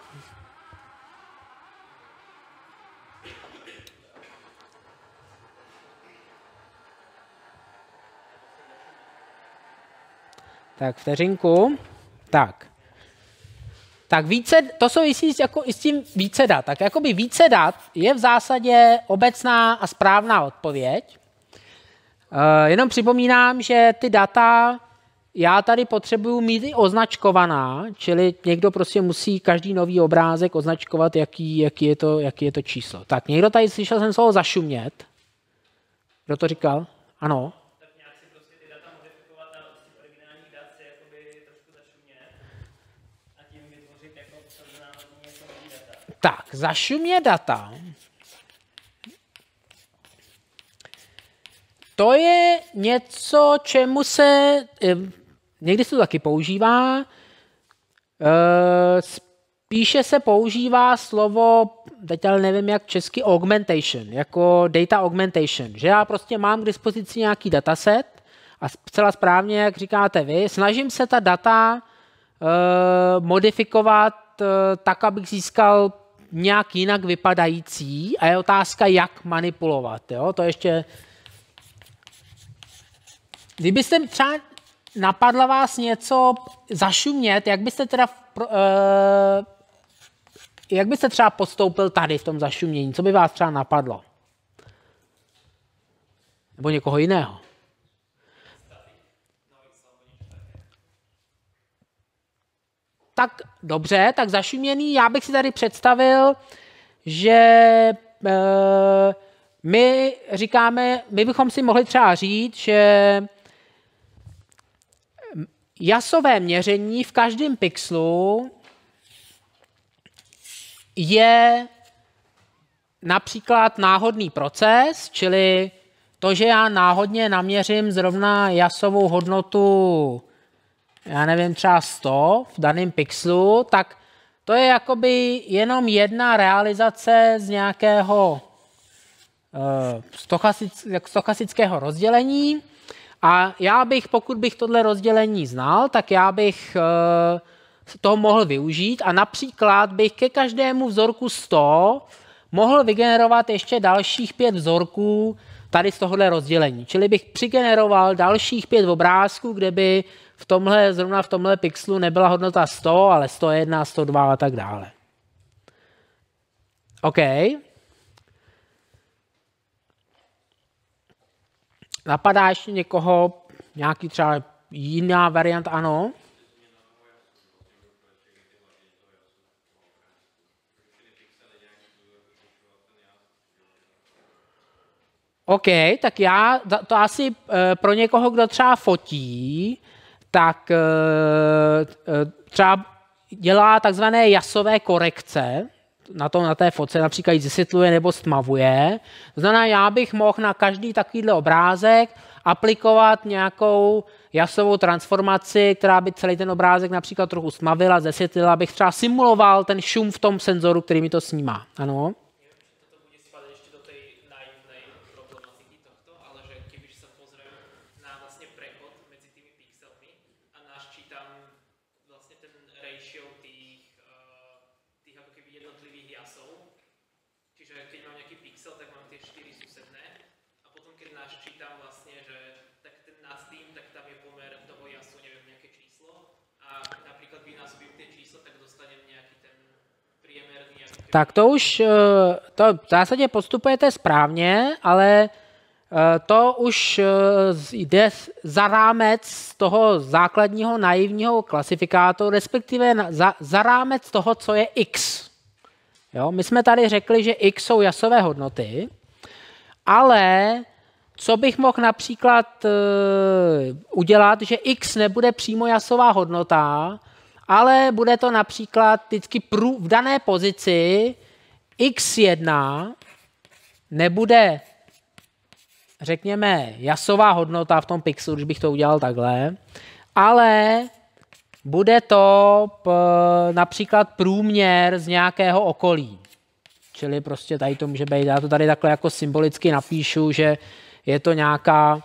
Tak vteřinku. Tak. Tak více, to souvisí jako i s tím více dat. Tak jakoby více dat je v zásadě obecná a správná odpověď. Eh, jenom připomínám, že ty data já tady potřebuju mít i označkovaná, čili někdo prostě musí každý nový obrázek označkovat, jaký, jaký, je, to, jaký je to číslo. Tak někdo tady slyšel jsem slovo zašumět. Kdo to říkal? Ano. Tak zašumě prostě data. To je něco, čemu se, eh, někdy se to taky používá, eh, spíše se používá slovo, teď ale nevím jak česky, augmentation, jako data augmentation, že já prostě mám k dispozici nějaký dataset a zcela správně, jak říkáte vy, snažím se ta data eh, modifikovat tak, abych získal nějak jinak vypadající a je otázka, jak manipulovat. Jo? To ještě Kdybyste třeba napadla vás něco zašumět, jak byste teda uh, jak byste třeba postoupil tady v tom zašumění? Co by vás třeba napadlo? Nebo někoho jiného? Tak dobře, tak zašuměný, já bych si tady představil, že e, my říkáme, my bychom si mohli třeba říct, že jasové měření v každém pixelu je například náhodný proces, čili to, že já náhodně naměřím zrovna jasovou hodnotu, já nevím, třeba 100 v daném pixelu, tak to je jakoby jenom jedna realizace z nějakého stochastického eh, rozdělení. A já bych, pokud bych tohle rozdělení znal, tak já bych eh, toho mohl využít a například bych ke každému vzorku 100 mohl vygenerovat ještě dalších pět vzorků tady z tohohle rozdělení. Čili bych přigeneroval dalších pět obrázků, kde by v tomhle, zrovna v tomhle pixelu nebyla hodnota 100, ale 101, 102 a tak dále. OK. Napadá ještě někoho, nějaký třeba jiná variant, ano? OK, tak já, to asi eh, pro někoho, kdo třeba fotí, tak eh, eh, třeba dělá takzvané jasové korekce, na, tom, na té fotce například zesvětluje nebo stmavuje. znamená, já bych mohl na každý takovýhle obrázek aplikovat nějakou jasovou transformaci, která by celý ten obrázek například trochu stmavila, zesvětlila, abych třeba simuloval ten šum v tom senzoru, který mi to snímá. Ano. Tak to už, eh, to v zásadě postupujete správně, ale eh, to už eh, jde za rámec toho základního naivního klasifikátoru, respektive za, za rámec toho, co je x. Jo? My jsme tady řekli, že x jsou jasové hodnoty, ale co bych mohl například udělat, že x nebude přímo jasová hodnota, ale bude to například vždycky prů, v dané pozici x1 nebude, řekněme, jasová hodnota v tom pixelu, když bych to udělal takhle, ale bude to p, například průměr z nějakého okolí. Čili prostě tady to může být, já to tady takhle jako symbolicky napíšu, že je to nějaká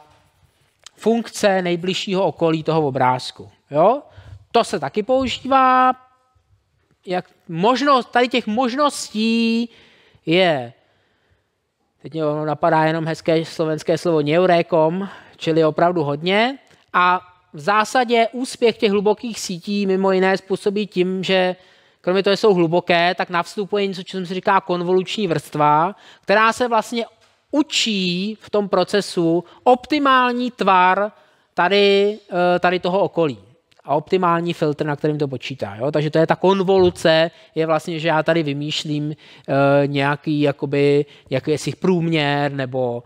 funkce nejbližšího okolí toho obrázku. Jo? To se taky používá. Jak možnost, tady těch možností je, teď mě napadá jenom hezké slovenské slovo neurekom, čili opravdu hodně. A v zásadě úspěch těch hlubokých sítí mimo jiné způsobí tím, že kromě toho, že jsou hluboké, tak navstupuje něco, co se říká konvoluční vrstva, která se vlastně učí v tom procesu optimální tvar tady, eh, tady toho okolí a optimální filtr, na kterým to počítá. Jo? Takže to je ta konvoluce, je vlastně, že já tady vymýšlím e, nějaký, jakoby, nějaký jestli průměr nebo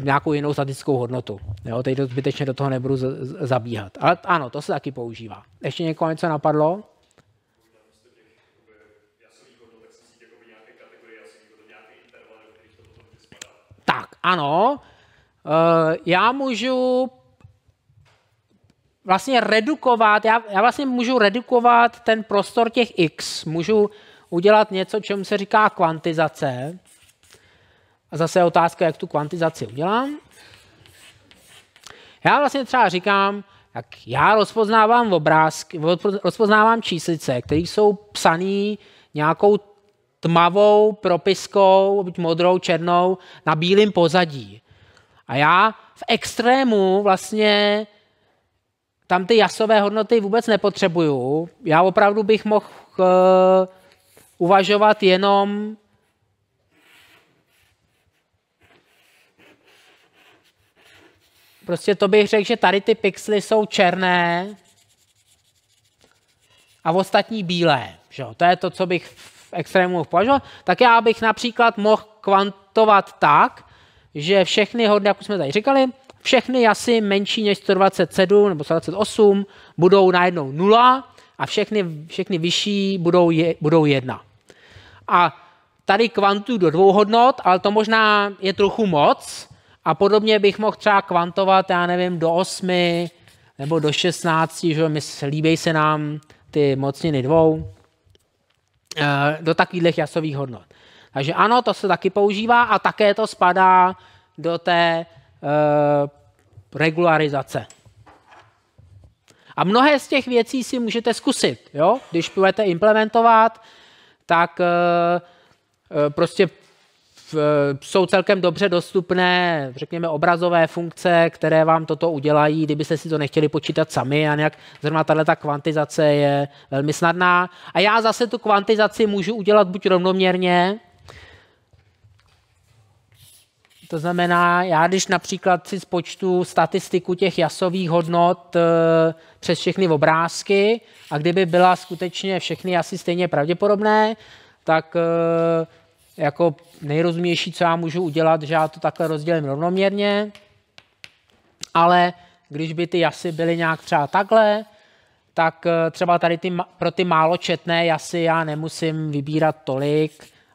e, nějakou jinou statickou hodnotu. Jo? Teď to zbytečně do toho nebudu z, z, zabíhat. Ale ano, to se taky používá. Ještě někoho něco napadlo? Tak, ano. E, já můžu vlastně redukovat, já, já vlastně můžu redukovat ten prostor těch x, můžu udělat něco, čemu se říká kvantizace. A zase je otázka, jak tu kvantizaci udělám. Já vlastně třeba říkám, jak já rozpoznávám obrázky, rozpoznávám číslice, které jsou psané nějakou tmavou propiskou, buď modrou, černou, na bílém pozadí. A já v extrému vlastně tam ty jasové hodnoty vůbec nepotřebuju. Já opravdu bych mohl uh, uvažovat jenom Prostě to bych řekl, že tady ty pixely jsou černé a ostatní bílé. Že To je to, co bych v extrému mohl Tak já bych například mohl kvantovat tak, že všechny hodnoty, jak už jsme tady říkali, všechny jasy menší než 127 nebo 128 budou najednou 0 a všechny, všechny vyšší budou, je, budou 1. A tady kvantuju do dvou hodnot, ale to možná je trochu moc. A podobně bych mohl třeba kvantovat, já nevím, do 8 nebo do 16, že mi líbí se nám ty mocniny dvou, eh, do takových jasových hodnot. Takže ano, to se taky používá a také to spadá do té Eh, regularizace. A mnohé z těch věcí si můžete zkusit. Jo? Když budete implementovat, tak eh, eh, prostě jsou celkem dobře dostupné, řekněme, obrazové funkce, které vám toto udělají, kdybyste si to nechtěli počítat sami a nějak zrovna tahle kvantizace je velmi snadná. A já zase tu kvantizaci můžu udělat buď rovnoměrně, to znamená, já když například si spočtu statistiku těch jasových hodnot e, přes všechny obrázky a kdyby byla skutečně všechny asi stejně pravděpodobné, tak e, jako nejrozumější, co já můžu udělat, že já to takhle rozdělím rovnoměrně, ale když by ty jasy byly nějak třeba takhle, tak e, třeba tady ty, pro ty máločetné jasy já nemusím vybírat tolik,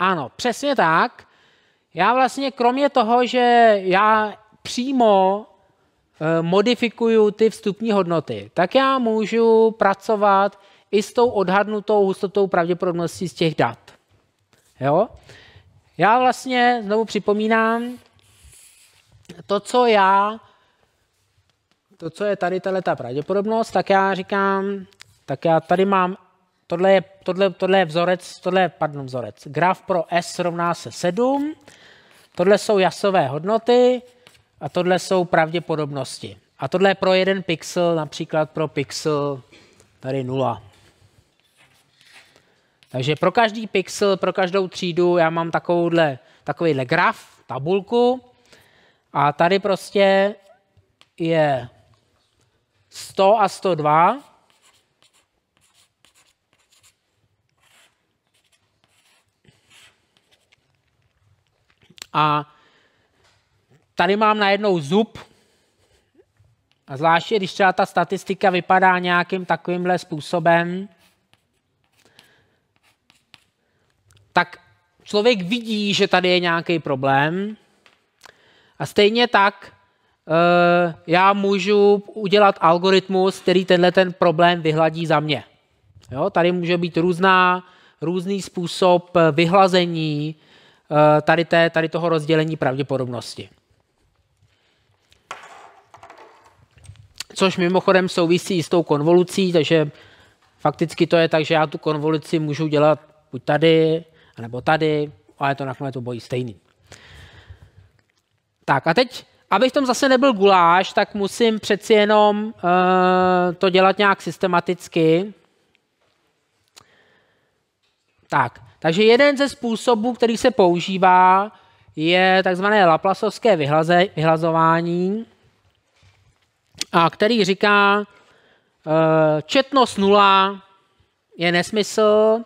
Ano, přesně tak. Já vlastně kromě toho, že já přímo eh, modifikuju ty vstupní hodnoty, tak já můžu pracovat i s tou odhadnutou hustotou pravděpodobností z těch dat. Jo? Já vlastně znovu připomínám, to, co já, to, co je tady ta pravděpodobnost, tak já říkám, tak já tady mám Tohle je, tohle, tohle je vzorec, tohle je, pardon, vzorec. Graf pro S rovná se 7. Tohle jsou jasové hodnoty a tohle jsou pravděpodobnosti. A tohle je pro jeden pixel, například pro pixel tady 0. Takže pro každý pixel, pro každou třídu já mám takovouhle, takovýhle graf, tabulku a tady prostě je 100 a 102 A tady mám najednou zub, a zvláště, když třeba ta statistika vypadá nějakým takovýmhle způsobem, tak člověk vidí, že tady je nějaký problém. A stejně tak eh, já můžu udělat algoritmus, který tenhle ten problém vyhladí za mě. Jo? Tady může být různá, různý způsob vyhlazení Eh, tady, té, tady toho rozdělení pravděpodobnosti. Což mimochodem souvisí s tou konvolucí, takže fakticky to je tak, že já tu konvoluci můžu dělat buď tady, nebo tady, ale to nakonec to stejný. Tak a teď, abych tom zase nebyl guláš, tak musím přeci jenom uh, to dělat nějak systematicky. Tak, takže jeden ze způsobů, který se používá, je takzvané laplasovské vyhlaze, vyhlazování, a který říká, eh, četnost nula je nesmysl,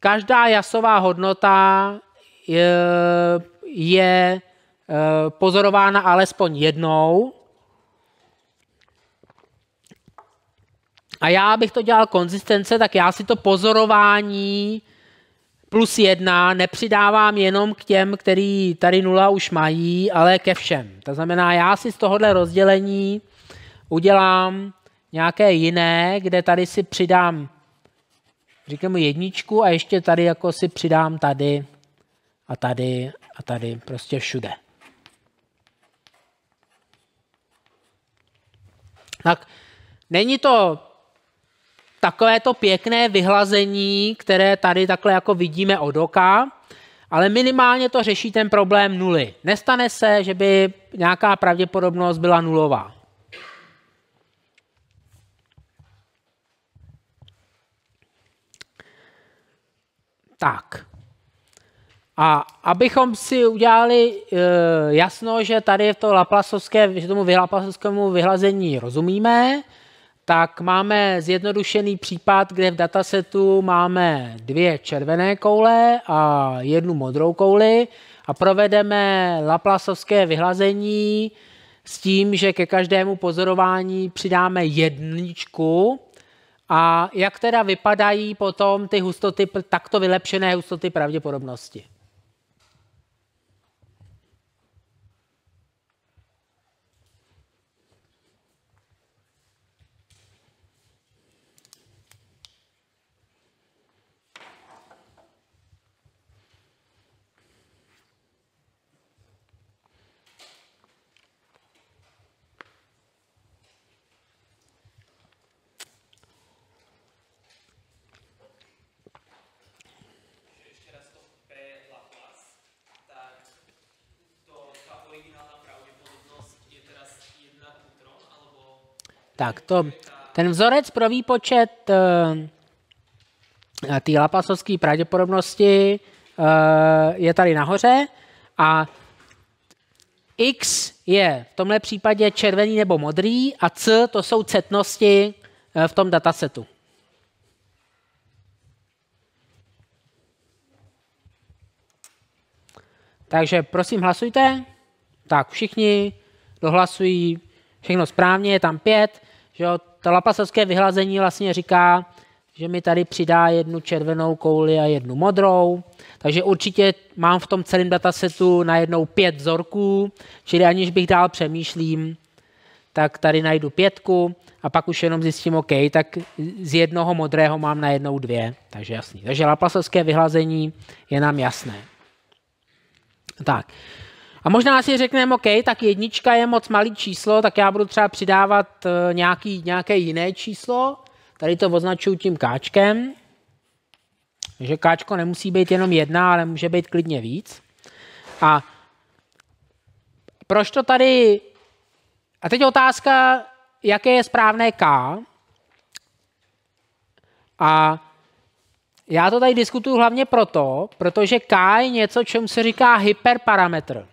každá jasová hodnota eh, je, je eh, pozorována alespoň jednou. A já bych to dělal konzistence, tak já si to pozorování plus jedna nepřidávám jenom k těm, který tady nula už mají, ale ke všem. To znamená, já si z tohohle rozdělení udělám nějaké jiné, kde tady si přidám, říkám jedničku a ještě tady jako si přidám tady a tady a tady, prostě všude. Tak není to takové to pěkné vyhlazení, které tady takhle jako vidíme od oka, ale minimálně to řeší ten problém nuly. Nestane se, že by nějaká pravděpodobnost byla nulová. Tak. A abychom si udělali e, jasno, že tady v to laplasovské, že tomu vyhlaplasovskému vyhlazení rozumíme, tak máme zjednodušený případ, kde v datasetu máme dvě červené koule a jednu modrou kouli a provedeme laplasovské vyhlazení s tím, že ke každému pozorování přidáme jedničku a jak teda vypadají potom ty hustoty, takto vylepšené hustoty pravděpodobnosti. Tak to, ten vzorec pro výpočet uh, té lapasovské pravděpodobnosti uh, je tady nahoře a X je v tomhle případě červený nebo modrý a C to jsou cetnosti uh, v tom datasetu. Takže prosím hlasujte. Tak všichni dohlasují všechno správně, je tam pět. Že to lapasovské vyhlazení vlastně říká, že mi tady přidá jednu červenou kouli a jednu modrou. Takže určitě mám v tom celém datasetu najednou pět vzorků, čili aniž bych dál přemýšlím, tak tady najdu pětku a pak už jenom zjistím, OK, tak z jednoho modrého mám najednou dvě, takže jasný. Takže lapasovské vyhlazení je nám jasné. Tak, a možná si řekneme, OK, tak jednička je moc malý číslo, tak já budu třeba přidávat e, nějaký, nějaké jiné číslo. Tady to označuju tím káčkem. Takže káčko nemusí být jenom jedna, ale může být klidně víc. A proč to tady... A teď otázka, jaké je správné K. A já to tady diskutuju hlavně proto, protože K je něco, čemu se říká hyperparametr.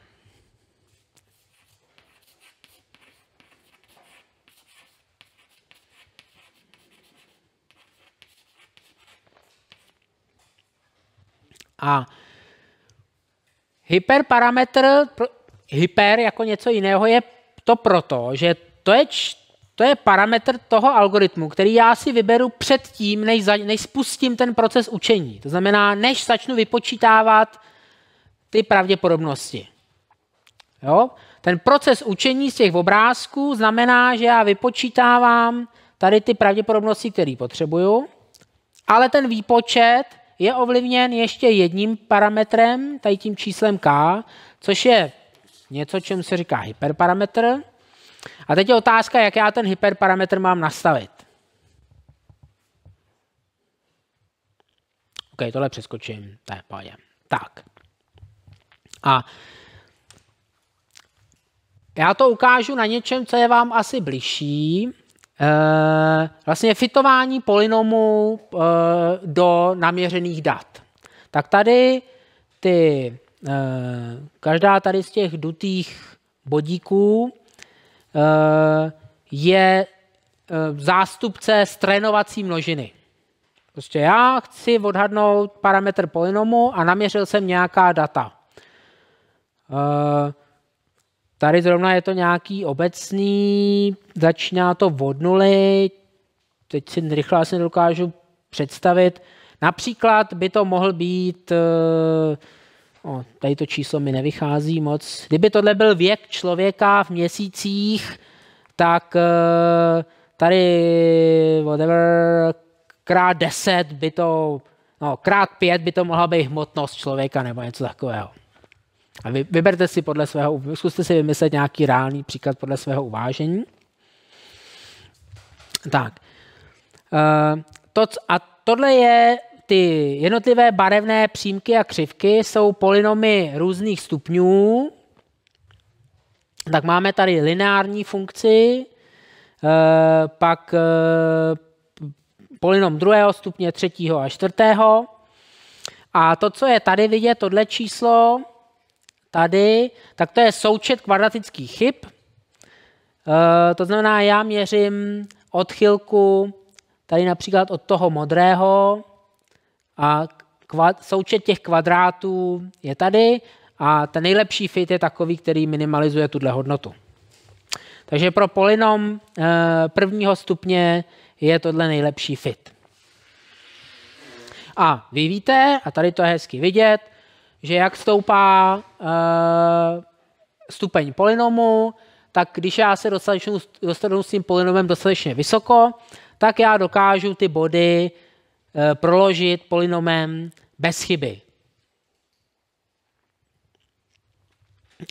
A hyperparametr, hyper jako něco jiného je to proto, že to je, to je parametr toho algoritmu, který já si vyberu předtím, než, za, než spustím ten proces učení. To znamená, než začnu vypočítávat ty pravděpodobnosti. Jo? Ten proces učení z těch obrázků znamená, že já vypočítávám tady ty pravděpodobnosti, které potřebuju, ale ten výpočet je ovlivněn ještě jedním parametrem, tady tím číslem k, což je něco, čemu se říká hyperparametr. A teď je otázka, jak já ten hyperparametr mám nastavit. OK, tohle přeskočím, to je pohodě. Tak. A já to ukážu na něčem, co je vám asi blížší. Eh, vlastně fitování polinomů eh, do naměřených dat. Tak tady ty, eh, každá tady z těch dutých bodíků je zástupce strénovací množiny. Prostě já chci odhadnout parametr polynomu a naměřil jsem nějaká data. Tady zrovna je to nějaký obecný, začíná to od nuly, teď si rychle asi dokážu představit. Například by to mohl být, eh, o, tady to číslo mi nevychází moc, kdyby tohle byl věk člověka v měsících, tak eh, tady whatever, krát 10 by to, no, krát 5 by to mohla být hmotnost člověka nebo něco takového. A vy, vyberte si podle svého, zkuste si vymyslet nějaký reálný příklad podle svého uvážení. Tak. Uh, to, a tohle je ty jednotlivé barevné přímky a křivky jsou polynomy různých stupňů. Tak máme tady lineární funkci, eh, pak eh, polynom druhého stupně, třetího a čtvrtého. A to, co je tady vidět, tohle číslo, tady, tak to je součet kvadratických chyb. E, to znamená, já měřím odchylku tady například od toho modrého a kvad, součet těch kvadrátů je tady a ten nejlepší fit je takový, který minimalizuje tuhle hodnotu. Takže pro polynom e, prvního stupně je tohle nejlepší fit. A vy víte, a tady to je hezky vidět, že jak stoupá uh, stupeň polinomu, tak když já se dostanu s tím polinomem dostatečně vysoko, tak já dokážu ty body uh, proložit polinomem bez chyby.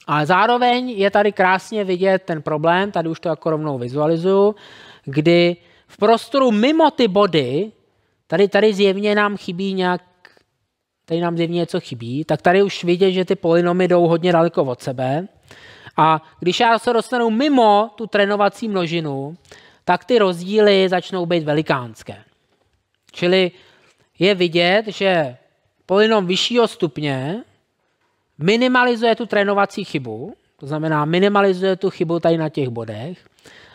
A zároveň je tady krásně vidět ten problém, tady už to jako rovnou vizualizuju, kdy v prostoru mimo ty body, tady, tady zjevně nám chybí nějak, tady nám zjevně něco chybí, tak tady už vidět, že ty polynomy jdou hodně daleko od sebe. A když já se dostanu mimo tu trénovací množinu, tak ty rozdíly začnou být velikánské. Čili je vidět, že polynom vyššího stupně minimalizuje tu trénovací chybu, to znamená minimalizuje tu chybu tady na těch bodech,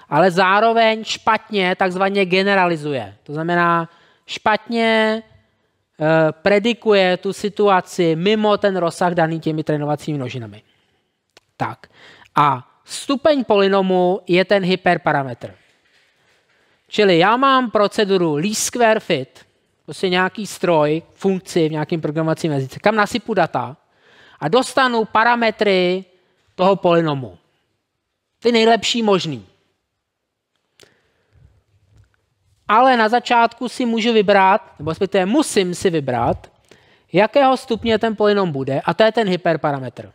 ale zároveň špatně takzvaně generalizuje. To znamená špatně Eh, predikuje tu situaci mimo ten rozsah daný těmi trénovacími množinami. Tak. A stupeň polynomu je ten hyperparametr. Čili já mám proceduru least square fit, prostě nějaký stroj, funkci v nějakém programovacím jazyce, kam nasypu data a dostanu parametry toho polynomu. Ty nejlepší možný. ale na začátku si můžu vybrat, nebo respektive musím si vybrat, jakého stupně ten polynom bude, a to je ten hyperparametr.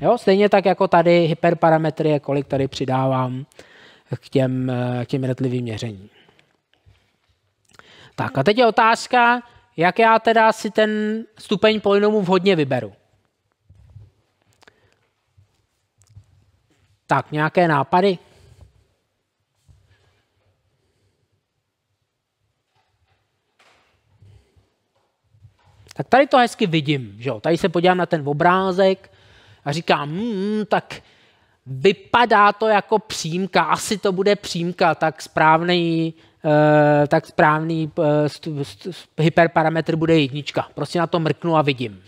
Jo? Stejně tak jako tady hyperparametr je, kolik tady přidávám k těm, eh, k těm jednotlivým měřením. Tak a teď je otázka, jak já teda si ten stupeň polynomu vhodně vyberu. Tak, nějaké nápady? Tak tady to hezky vidím. Že jo? Tady se podívám na ten obrázek a říkám, mm, tak vypadá to jako přímka, asi to bude přímka, tak správný, eh, tak správný stu, eh, stu, hyperparametr bude jednička. Prostě na to mrknu a vidím.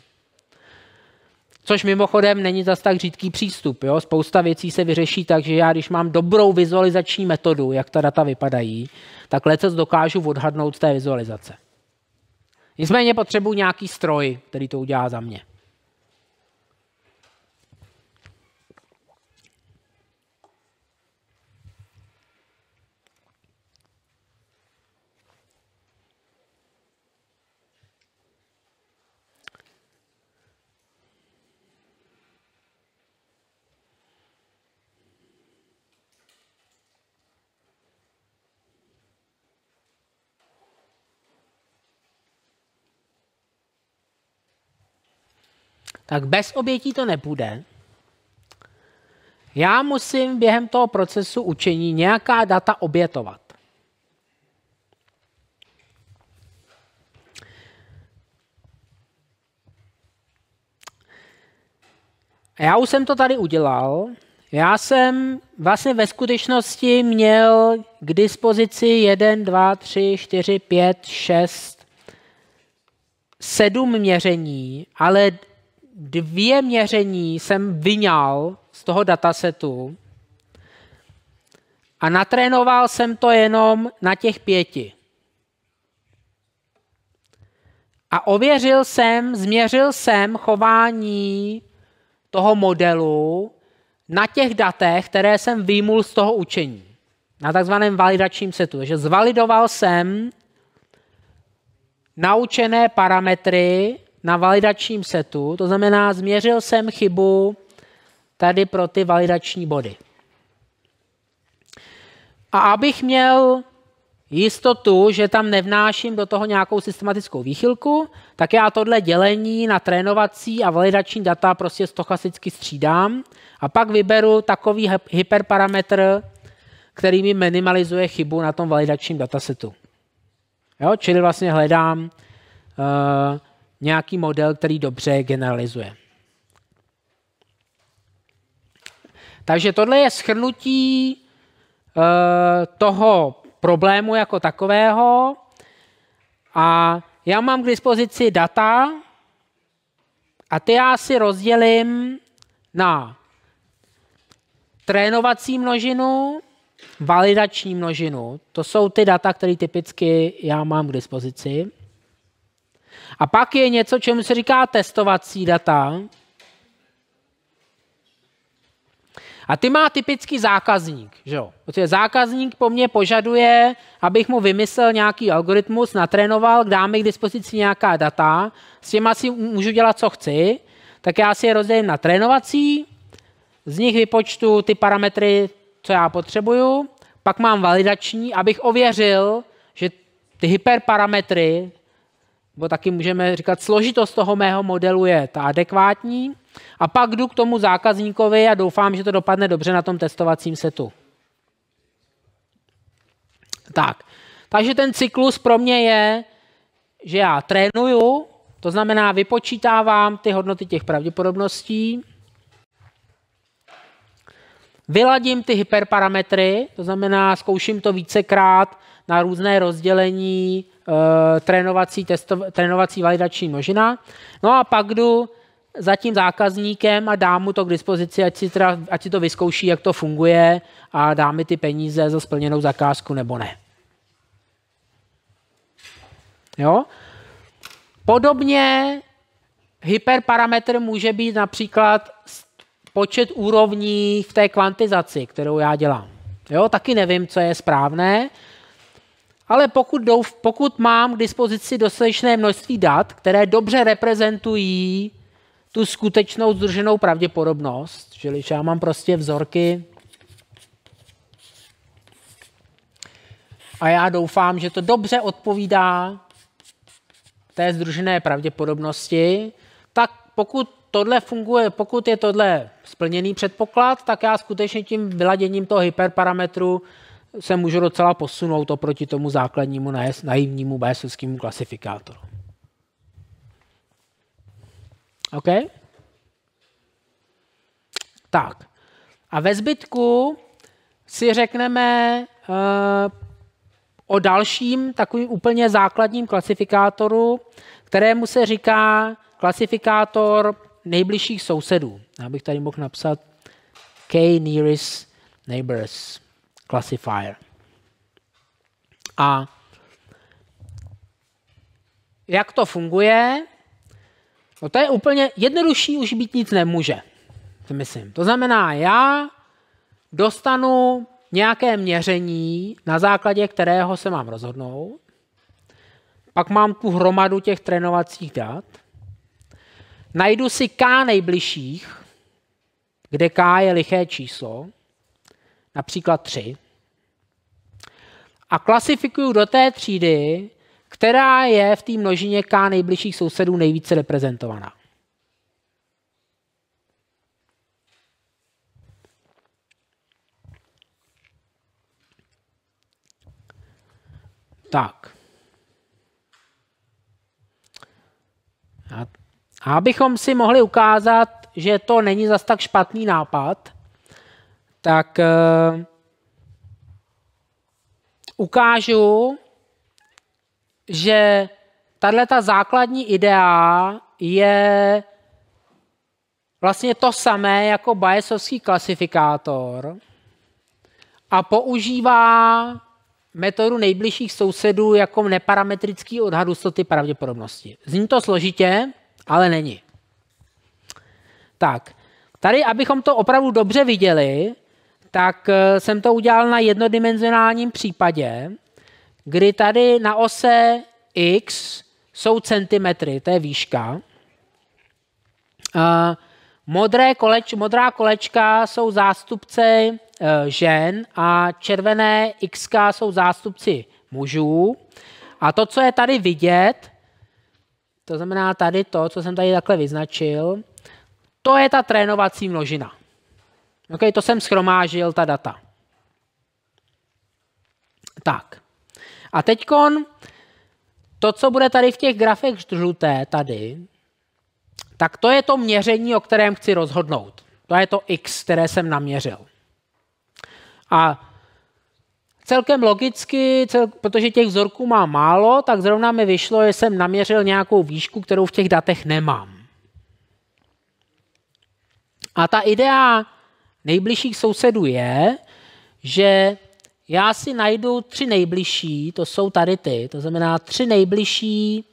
Což mimochodem není zas tak řídký přístup. Jo? Spousta věcí se vyřeší tak, že já když mám dobrou vizualizační metodu, jak ta data vypadají, tak lecet dokážu odhadnout z té vizualizace. Nicméně potřebuji nějaký stroj, který to udělá za mě. tak bez obětí to nepůjde. Já musím během toho procesu učení nějaká data obětovat. Já už jsem to tady udělal. Já jsem vlastně ve skutečnosti měl k dispozici 1, 2, 3, 4, 5, 6, 7 měření, ale dvě měření jsem vyňal z toho datasetu a natrénoval jsem to jenom na těch pěti. A ověřil jsem, změřil jsem chování toho modelu na těch datech, které jsem výmul z toho učení. Na takzvaném validačním setu. Takže zvalidoval jsem naučené parametry na validačním setu, to znamená, změřil jsem chybu tady pro ty validační body. A abych měl jistotu, že tam nevnáším do toho nějakou systematickou výchylku, tak já tohle dělení na trénovací a validační data prostě stochasticky střídám a pak vyberu takový hyperparametr, který mi minimalizuje chybu na tom validačním datasetu. Jo? Čili vlastně hledám uh, nějaký model, který dobře generalizuje. Takže tohle je schrnutí eh, toho problému jako takového. A já mám k dispozici data a ty já si rozdělím na trénovací množinu, validační množinu. To jsou ty data, které typicky já mám k dispozici. A pak je něco, čemu se říká testovací data. A ty má typický zákazník, že jo? Protože zákazník po mně požaduje, abych mu vymyslel nějaký algoritmus, natrénoval, dá mi k dispozici nějaká data, s těma si můžu dělat, co chci, tak já si je rozdělím na trénovací, z nich vypočtu ty parametry, co já potřebuju, pak mám validační, abych ověřil, že ty hyperparametry, nebo taky můžeme říkat, složitost toho mého modelu je ta adekvátní a pak jdu k tomu zákazníkovi a doufám, že to dopadne dobře na tom testovacím setu. Tak, takže ten cyklus pro mě je, že já trénuju, to znamená vypočítávám ty hodnoty těch pravděpodobností, vyladím ty hyperparametry, to znamená zkouším to vícekrát, na různé rozdělení e, trénovací, testo, trénovací validační množina. No a pak jdu za tím zákazníkem a dám mu to k dispozici, ať si, teda, ať si to vyzkouší, jak to funguje a dá mi ty peníze za splněnou zakázku nebo ne. Jo? Podobně hyperparametr může být například počet úrovní v té kvantizaci, kterou já dělám. Jo, taky nevím, co je správné, ale pokud, douf, pokud mám k dispozici dostatečné množství dat, které dobře reprezentují tu skutečnou združenou pravděpodobnost, čili já mám prostě vzorky a já doufám, že to dobře odpovídá té združené pravděpodobnosti, tak pokud tohle funguje, pokud je tohle splněný předpoklad, tak já skutečně tím vyladěním toho hyperparametru se můžu docela posunout oproti tomu základnímu naivnímu BSovskému klasifikátoru. OK? Tak. A ve zbytku si řekneme uh, o dalším takovým úplně základním klasifikátoru, kterému se říká klasifikátor nejbližších sousedů. Já bych tady mohl napsat K nearest neighbors classifier. A jak to funguje? No to je úplně jednodušší, už být nic nemůže. Myslím. To znamená, já dostanu nějaké měření, na základě kterého se mám rozhodnout. Pak mám tu hromadu těch trénovacích dat. Najdu si K nejbližších, kde K je liché číslo například tři, a klasifikuju do té třídy, která je v té množině K nejbližších sousedů nejvíce reprezentovaná. Tak. A abychom si mohli ukázat, že to není zas tak špatný nápad, tak eh, ukážu, že tahle ta základní idea je vlastně to samé jako Bayesovský klasifikátor a používá metodu nejbližších sousedů jako neparametrický odhad hustoty pravděpodobnosti. Zní to složitě, ale není. Tak, tady, abychom to opravdu dobře viděli, tak eh, jsem to udělal na jednodimenzionálním případě, kdy tady na ose x jsou centimetry, to je výška. Eh, modré koleč, modrá kolečka jsou zástupce eh, žen a červené x jsou zástupci mužů. A to, co je tady vidět, to znamená tady to, co jsem tady takhle vyznačil, to je ta trénovací množina. OK, to jsem schromážil, ta data. Tak. A teď to, co bude tady v těch grafech žluté, tady, tak to je to měření, o kterém chci rozhodnout. To je to x, které jsem naměřil. A celkem logicky, cel, protože těch vzorků mám málo, tak zrovna mi vyšlo, že jsem naměřil nějakou výšku, kterou v těch datech nemám. A ta idea nejbližších sousedů je, že já si najdu tři nejbližší, to jsou tady ty, to znamená tři nejbližší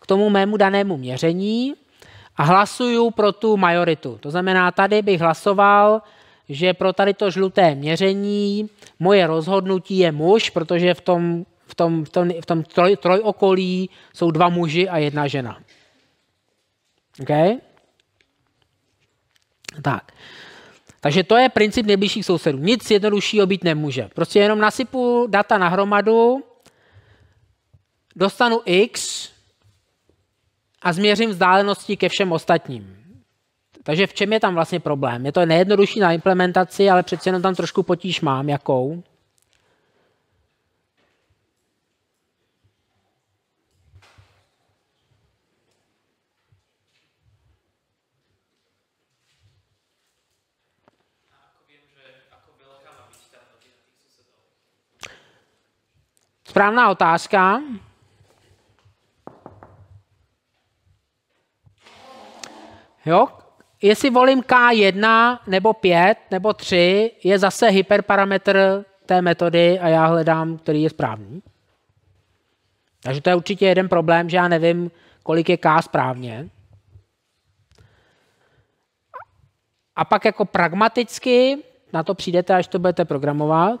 k tomu mému danému měření a hlasuju pro tu majoritu. To znamená, tady bych hlasoval, že pro tady to žluté měření moje rozhodnutí je muž, protože v tom, v tom, v tom, v tom troj, trojokolí jsou dva muži a jedna žena. Okay? Tak. Takže to je princip nejbližších sousedů. Nic jednoduššího být nemůže. Prostě jenom nasypu data na hromadu, dostanu x a změřím vzdálenosti ke všem ostatním. Takže v čem je tam vlastně problém? Je to nejjednodušší na implementaci, ale přece jenom tam trošku potíž mám, jakou. Správná otázka. Jo? Jestli volím K1 nebo 5 nebo 3, je zase hyperparametr té metody a já hledám, který je správný. Takže to je určitě jeden problém, že já nevím, kolik je K správně. A pak jako pragmaticky, na to přijdete, až to budete programovat,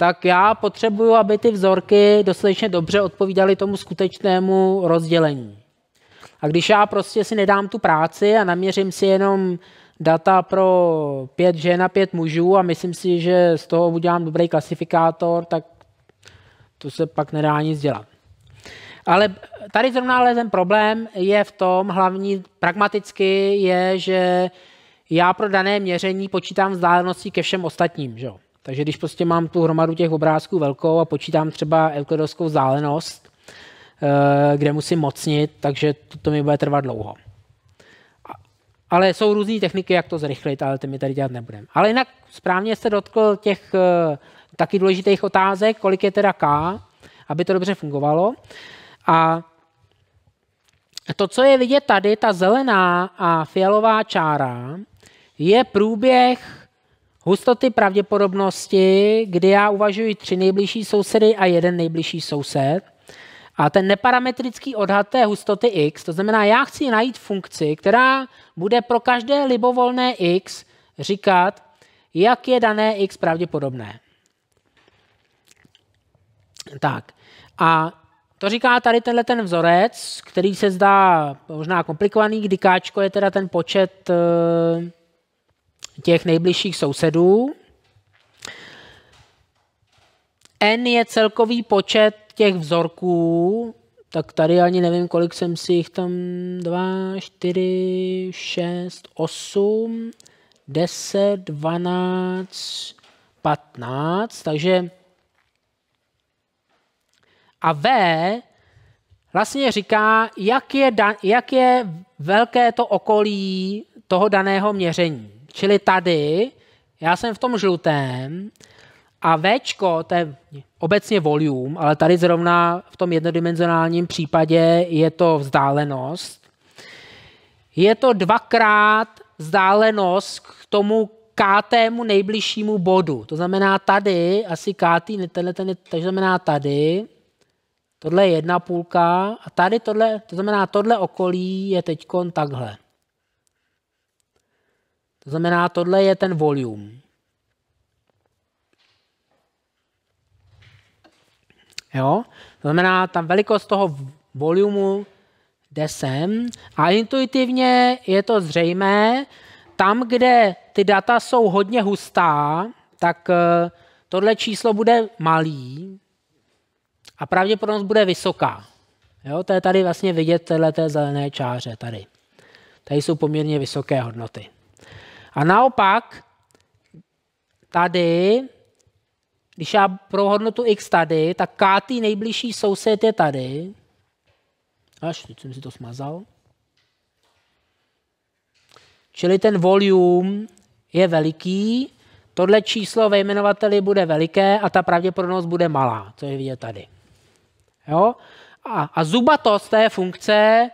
tak já potřebuju, aby ty vzorky dostatečně dobře odpovídaly tomu skutečnému rozdělení. A když já prostě si nedám tu práci a naměřím si jenom data pro pět žen a pět mužů a myslím si, že z toho udělám dobrý klasifikátor, tak to se pak nedá nic dělat. Ale tady zrovna ale ten problém je v tom, hlavní pragmaticky je, že já pro dané měření počítám vzdálenosti ke všem ostatním. Že jo? Takže když prostě mám tu hromadu těch obrázků velkou a počítám třeba euklidovskou vzdálenost, eh, kde musím mocnit, takže to, to mi bude trvat dlouho. Ale jsou různé techniky, jak to zrychlit, ale ty mi tady dělat nebudeme. Ale jinak správně jste dotkl těch eh, taky důležitých otázek, kolik je teda K, aby to dobře fungovalo. A to, co je vidět tady, ta zelená a fialová čára, je průběh Hustoty pravděpodobnosti, kdy já uvažuji tři nejbližší sousedy a jeden nejbližší soused. A ten neparametrický odhad té hustoty x, to znamená, já chci najít funkci, která bude pro každé libovolné x říkat, jak je dané x pravděpodobné. Tak. A to říká tady tenhle ten vzorec, který se zdá možná komplikovaný, kdy káčko je teda ten počet eh, těch nejbližších sousedů. N je celkový počet těch vzorků, tak tady ani nevím, kolik jsem si jich tam 2, 4, 6, 8, 10, 12, 15, takže a V vlastně říká, jak je, da, jak je velké to okolí toho daného měření. Čili tady já jsem v tom žlutém a V, to je obecně volume, ale tady zrovna v tom jednodimenzionálním případě je to vzdálenost. Je to dvakrát vzdálenost k tomu kátému nejbližšímu bodu. To znamená tady, asi kátý, tenhle, ten, to znamená tady, tohle je jedna půlka a tady tohle, to znamená tohle okolí je teď takhle. To znamená, tohle je ten volume. Jo? To znamená, tam velikost toho volumu jde sem a intuitivně je to zřejmé, tam, kde ty data jsou hodně hustá, tak eh, tohle číslo bude malý a pravděpodobnost bude vysoká. Jo, to je tady vlastně vidět téhle zelené čáře tady. Tady jsou poměrně vysoké hodnoty. A naopak, tady, když já pro hodnotu x tady, tak kátý nejbližší soused je tady. Až, teď jsem si to smazal. Čili ten volume je veliký, tohle číslo ve jmenovateli bude veliké a ta pravděpodobnost bude malá, co je vidět tady. Jo? A, a zubatost té funkce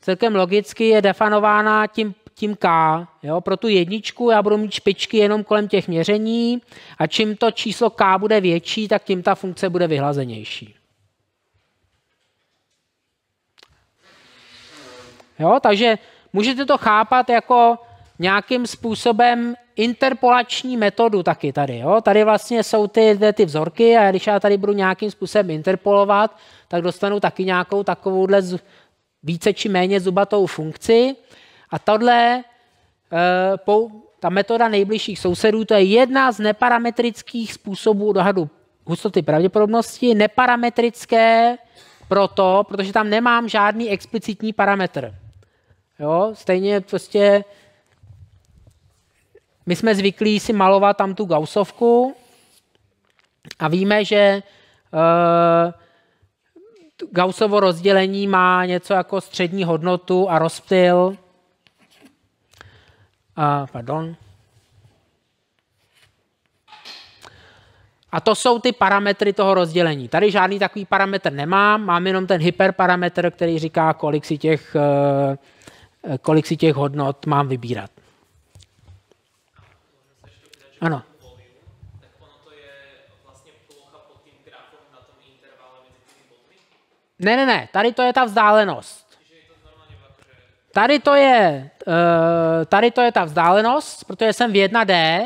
celkem logicky je definována tím tím K. Jo? Pro tu jedničku já budu mít špičky jenom kolem těch měření a čím to číslo K bude větší, tak tím ta funkce bude vyhlazenější. Jo? Takže můžete to chápat jako nějakým způsobem interpolační metodu taky tady. Jo? Tady vlastně jsou ty, ty vzorky a když já tady budu nějakým způsobem interpolovat, tak dostanu taky nějakou takovouhle více či méně zubatou funkci. A tohle, eh, ta metoda nejbližších sousedů, to je jedna z neparametrických způsobů dohadu hustoty pravděpodobnosti, neparametrické proto, protože tam nemám žádný explicitní parametr. Jo? Stejně prostě my jsme zvyklí si malovat tam tu gausovku a víme, že uh, eh, Gaussovo rozdělení má něco jako střední hodnotu a rozptyl a, pardon. A to jsou ty parametry toho rozdělení. Tady žádný takový parametr nemám, mám jenom ten hyperparametr, který říká, kolik si těch, eh, kolik si těch hodnot mám vybírat. Ano. Ne, ne, ne, tady to je ta vzdálenost. Tady to je, eh, tady to je ta vzdálenost, protože jsem v 1D,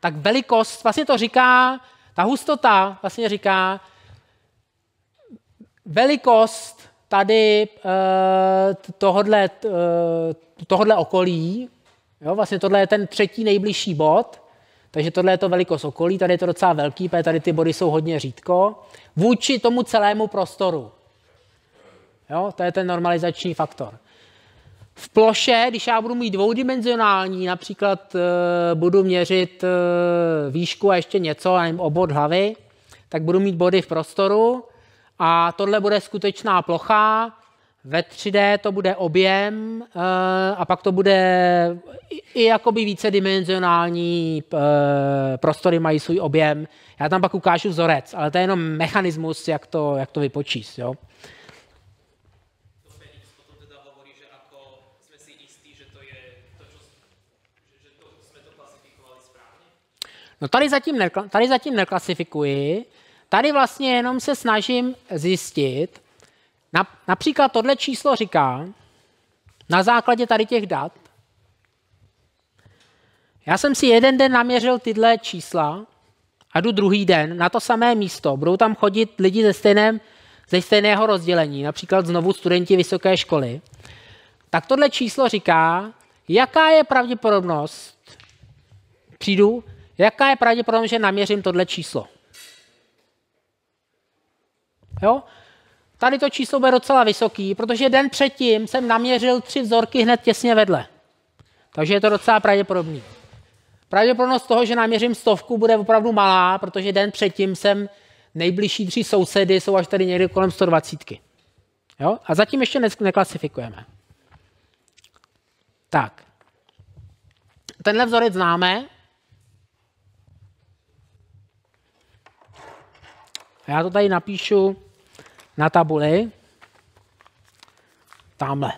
tak velikost, vlastně to říká, ta hustota vlastně říká, velikost tady eh, tohodle, eh, tohodle okolí, jo, vlastně tohle je ten třetí nejbližší bod, takže tohle je to velikost okolí, tady je to docela velký, protože tady ty body jsou hodně řídko, vůči tomu celému prostoru. Jo, to je ten normalizační faktor v ploše, když já budu mít dvoudimenzionální, například e, budu měřit e, výšku a ještě něco, nevím, obod hlavy, tak budu mít body v prostoru a tohle bude skutečná plocha, ve 3D to bude objem e, a pak to bude i, i jakoby vícedimenzionální e, prostory mají svůj objem. Já tam pak ukážu vzorec, ale to je jenom mechanismus, jak to, jak to vypočíst. Jo? No tady zatím, nekla, tady zatím neklasifikuji, tady vlastně jenom se snažím zjistit, například tohle číslo říká, na základě tady těch dat, já jsem si jeden den naměřil tyhle čísla a jdu druhý den na to samé místo. Budou tam chodit lidi ze, stejném, ze stejného rozdělení, například znovu studenti vysoké školy. Tak tohle číslo říká, jaká je pravděpodobnost, přijdu Jaká je pravděpodobnost, že naměřím tohle číslo? Jo? Tady to číslo bude docela vysoký, protože den předtím jsem naměřil tři vzorky hned těsně vedle. Takže je to docela pravděpodobný. Pravděpodobnost toho, že naměřím stovku, bude opravdu malá, protože den předtím jsem nejbližší tři sousedy jsou až tady někde kolem 120. Jo? A zatím ještě neklasifikujeme. Tak. Tenhle vzorec známe, A já to tady napíšu na tabuli, tamhle.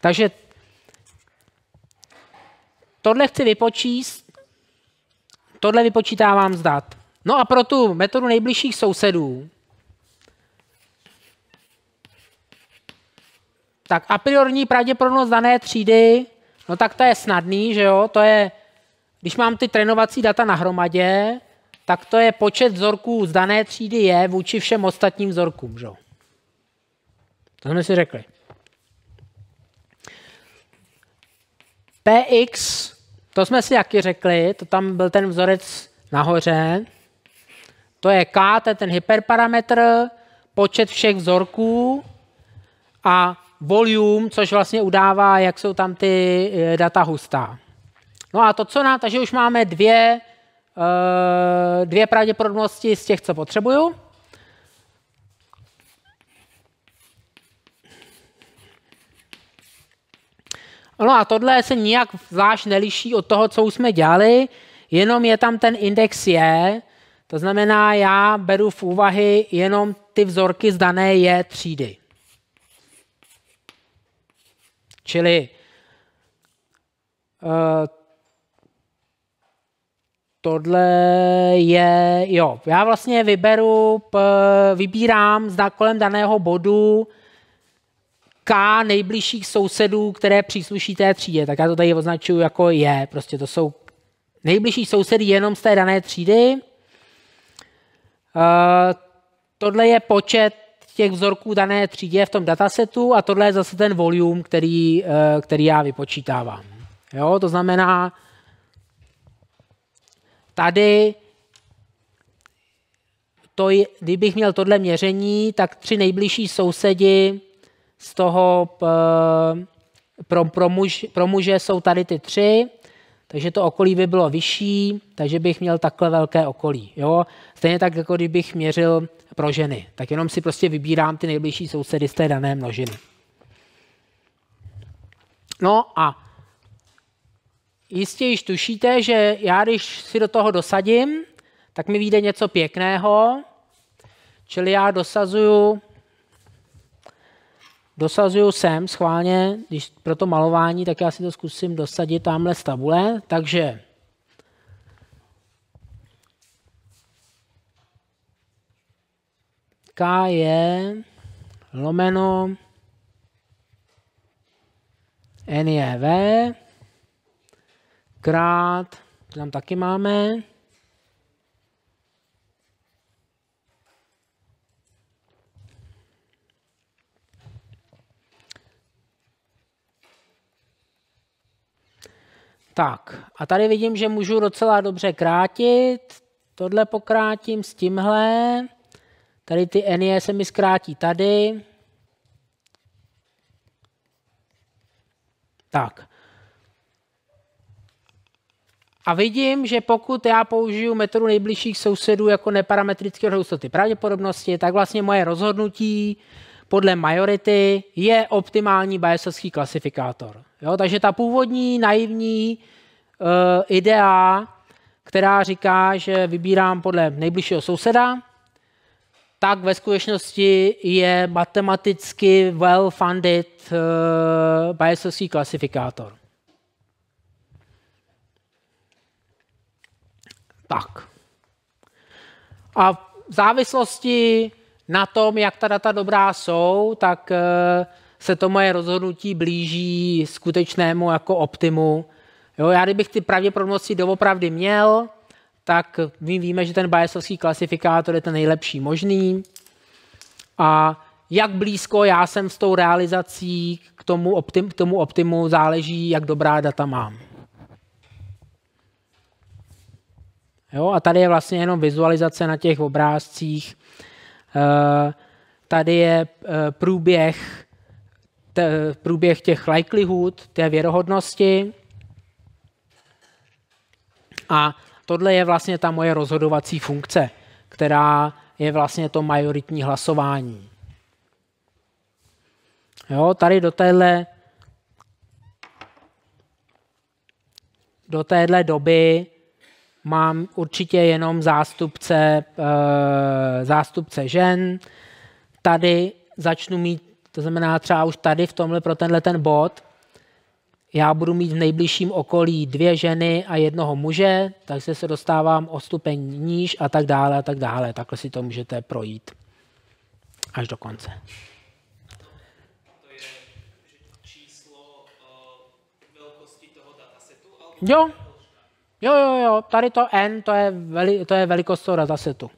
Takže tohle chci vypočíst, tohle vypočítávám z dat. No a pro tu metodu nejbližších sousedů, tak a priorní pravděpodobnost dané třídy, no tak to je snadný, že jo, to je když mám ty trénovací data na hromadě, tak to je počet vzorků z dané třídy je vůči všem ostatním vzorkům. Že? To jsme si řekli. PX, to jsme si jaky řekli, to tam byl ten vzorec nahoře. To je K, to je ten hyperparametr, počet všech vzorků a volume, což vlastně udává, jak jsou tam ty eh, data hustá. No a to, co nám, takže už máme dvě, eh, dvě pravděpodobnosti z těch, co potřebuju. No a tohle se nijak zvlášť neliší od toho, co už jsme dělali, jenom je tam ten index je, to znamená, já beru v úvahy jenom ty vzorky z dané je třídy. Čili eh, Tohle je, jo, já vlastně vyberu, p, vybírám zda kolem daného bodu K nejbližších sousedů, které přísluší té třídě. Tak já to tady označuju jako je. Prostě to jsou nejbližší sousedy jenom z té dané třídy. Uh, tohle je počet těch vzorků dané třídě v tom datasetu a tohle je zase ten volume, který, uh, který já vypočítávám. Jo, to znamená, Tady to, kdybych měl tohle měření, tak tři nejbližší sousedi z toho pro, pro, muž, pro muže jsou tady ty tři, takže to okolí by bylo vyšší, takže bych měl takhle velké okolí. Jo? Stejně tak, jako kdybych měřil pro ženy. Tak jenom si prostě vybírám ty nejbližší sousedy z té dané množiny. No a jistě již tušíte, že já když si do toho dosadím, tak mi vyjde něco pěkného, čili já dosazuju, dosazuju sem schválně, když pro to malování, tak já si to zkusím dosadit tamhle z tabule, takže K je lomeno N je V krát, tam taky máme. Tak, a tady vidím, že můžu docela dobře krátit. Tohle pokrátím s tímhle. Tady ty NE se mi zkrátí tady. Tak, a vidím, že pokud já použiju metodu nejbližších sousedů jako neparametrické hustoty pravděpodobnosti, tak vlastně moje rozhodnutí podle majority je optimální Bayesovský klasifikátor. Jo, takže ta původní naivní uh, idea, která říká, že vybírám podle nejbližšího souseda, tak ve skutečnosti je matematicky well-funded uh, eh, Bayesovský klasifikátor. tak. A v závislosti na tom, jak ta data dobrá jsou, tak eh, se to moje rozhodnutí blíží skutečnému jako optimu. Jo, já kdybych ty pravděpodobnosti doopravdy měl, tak my víme, že ten Bayesovský klasifikátor je ten nejlepší možný. A jak blízko já jsem s tou realizací k tomu, optim, k tomu optimu záleží, jak dobrá data mám. Jo? A tady je vlastně jenom vizualizace na těch obrázcích. Eh, tady je eh, průběh, průběh těch likelihood, té věrohodnosti. A tohle je vlastně ta moje rozhodovací funkce, která je vlastně to majoritní hlasování. Jo, tady do téhle, do téhle doby mám určitě jenom zástupce, eh, zástupce žen. Tady začnu mít, to znamená třeba už tady v tomhle pro tenhle ten bod, já budu mít v nejbližším okolí dvě ženy a jednoho muže, takže se dostávám o stupeň níž a tak dále a tak dále. Takhle si to můžete projít až do konce. To je číslo uh, toho datasetu? Jo, Jo, jo, jo, tady to n, to je, veli, to je velikost toho datasetu.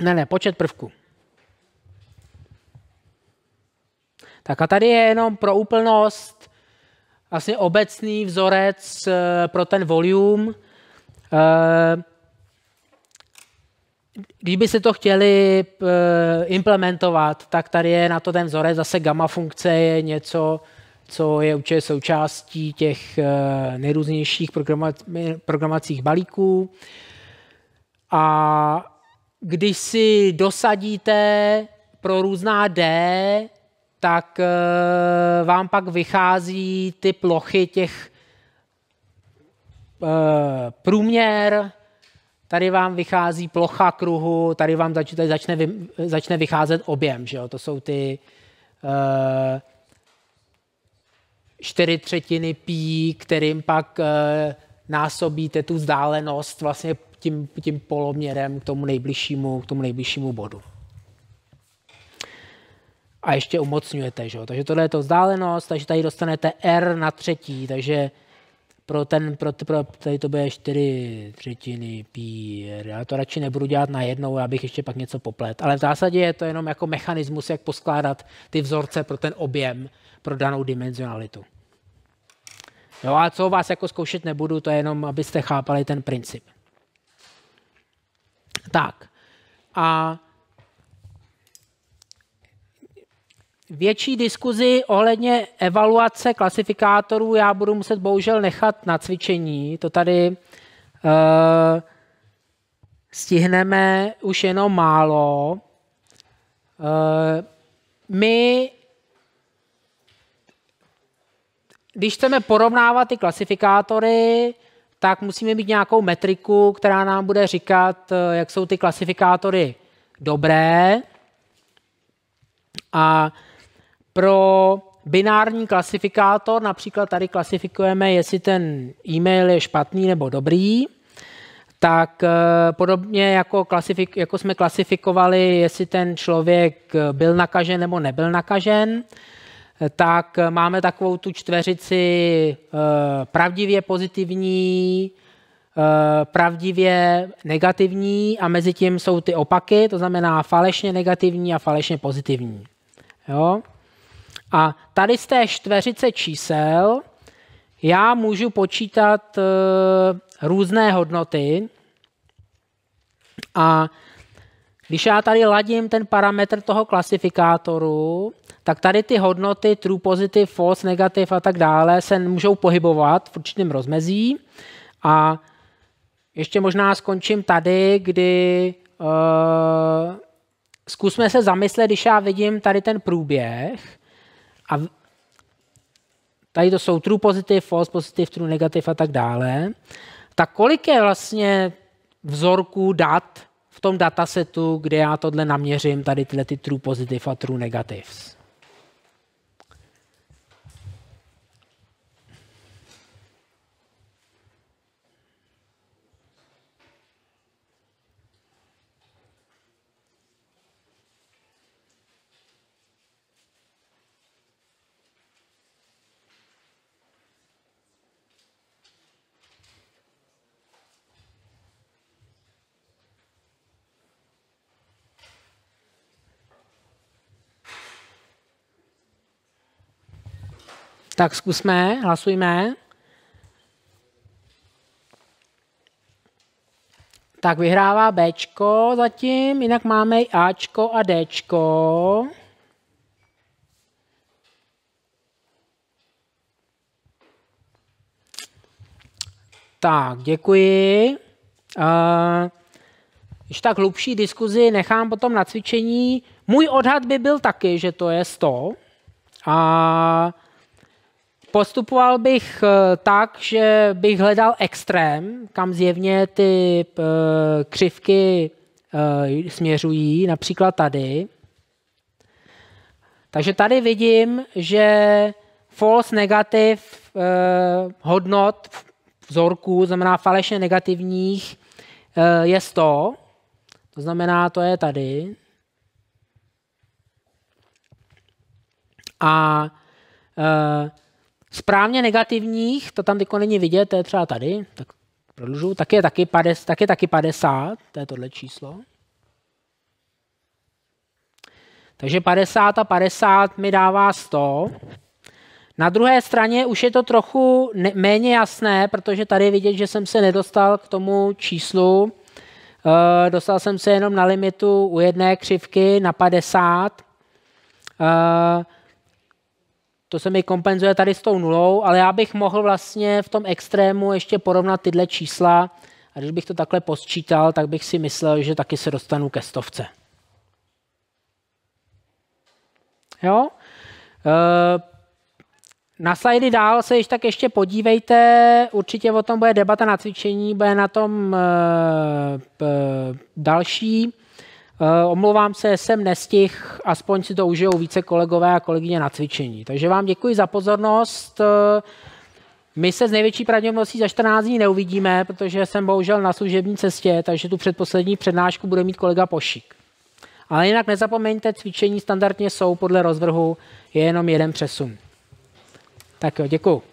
Ne, ne, počet prvků. Tak a tady je jenom pro úplnost vlastně obecný vzorec eh, pro ten volume. Eh, kdyby se to chtěli eh, implementovat, tak tady je na to ten vzorec, zase gamma funkce je něco, co je určitě součástí těch eh, nejrůznějších programacích balíků. A když si dosadíte pro různá D, tak eh, vám pak vychází ty plochy těch eh, průměr, tady vám vychází plocha kruhu, tady vám začne, začne vycházet objem. Že jo? To jsou ty, čtyři třetiny pí, kterým pak eh, násobíte tu vzdálenost vlastně tím, tím poloměrem k tomu, nejbližšímu, k tomu nejbližšímu bodu. A ještě umocňujete, že jo? Takže tohle je to vzdálenost, takže tady dostanete R na třetí, takže pro ten, pro, pro, tady to bude čtyři třetiny pí R. Já to radši nebudu dělat na jednou, já bych ještě pak něco poplet. Ale v zásadě je to jenom jako mechanismus, jak poskládat ty vzorce pro ten objem, pro danou dimenzionalitu. Jo, a co vás jako zkoušet nebudu, to je jenom, abyste chápali ten princip. Tak. A větší diskuzi ohledně evaluace klasifikátorů já budu muset bohužel nechat na cvičení. To tady uh, stihneme už jenom málo. Uh, my když chceme porovnávat ty klasifikátory, tak musíme mít nějakou metriku, která nám bude říkat, eh, jak jsou ty klasifikátory dobré. A pro binární klasifikátor, například tady klasifikujeme, jestli ten e-mail je špatný nebo dobrý, tak eh, podobně jako, klasifik, jako jsme klasifikovali, jestli ten člověk eh, byl nakažen nebo nebyl nakažen, tak máme takovou tu čtveřici eh, pravdivě pozitivní, eh, pravdivě negativní a mezi tím jsou ty opaky, to znamená falešně negativní a falešně pozitivní. Jo? A tady z té čtveřice čísel já můžu počítat eh, různé hodnoty a když já tady ladím ten parametr toho klasifikátoru, tak tady ty hodnoty true positive, false negative a tak dále se můžou pohybovat v určitém rozmezí. A ještě možná skončím tady, kdy uh, zkusme se zamyslet, když já vidím tady ten průběh a tady to jsou true positive, false positive, true negative a tak dále, tak kolik je vlastně vzorků dat v tom datasetu, kde já tohle naměřím, tady tyhle ty true positive a true negatives. Tak zkusme, hlasujme. Tak vyhrává Bčko zatím, jinak máme i Ačko a Dčko. Tak, děkuji. Eh, když tak hlubší diskuzi nechám potom na cvičení. Můj odhad by byl taky, že to je 100. A Postupoval bych eh, tak, že bych hledal extrém, kam zjevně ty eh, křivky eh, směřují, například tady. Takže tady vidím, že false negativ hodnot vzorků, znamená falešně negativních, je 100. To znamená, to je tady. A Správně negativních, to tam teďko není vidět, to je třeba tady, tak prodlužu, tak je taky 50, tak je taky 50 to je tohle číslo. Takže 50 a 50 mi dává 100. Na druhé straně už je to trochu ne- méně jasné, protože tady je vidět, že jsem se nedostal k tomu číslu. E, dostal jsem se jenom na limitu u jedné křivky na 50. E, eh, to se mi kompenzuje tady s tou nulou, ale já bych mohl vlastně v tom extrému ještě porovnat tyhle čísla a když bych to takhle posčítal, tak bych si myslel, že taky se dostanu ke stovce. Jo? Eh, na slajdy dál se ještě tak ještě podívejte, určitě o tom bude debata na cvičení, bude na tom eh, další. Eh, omlouvám se, jsem nestih, aspoň si to užijou více kolegové a kolegyně na cvičení. Takže vám děkuji za pozornost. Eh, my se s největší pravděpodobností za 14 dní neuvidíme, protože jsem bohužel na služební cestě, takže tu předposlední přednášku bude mít kolega Pošik. Ale jinak nezapomeňte, cvičení standardně jsou podle rozvrhu, je jenom jeden přesun. Tak jo, děkuji.